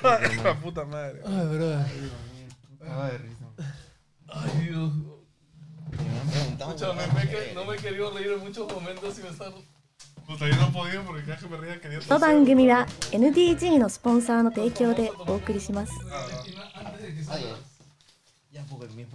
La puta madre. Ay, bro. Ay, Ay, Dios. Escucha, me, me que, no me he querido reír en muchos momentos y me está... Puta, yo no podía porque cada vez que me reía quería この番組は NDG のスポンサーの提供でお送りします。Ah, no.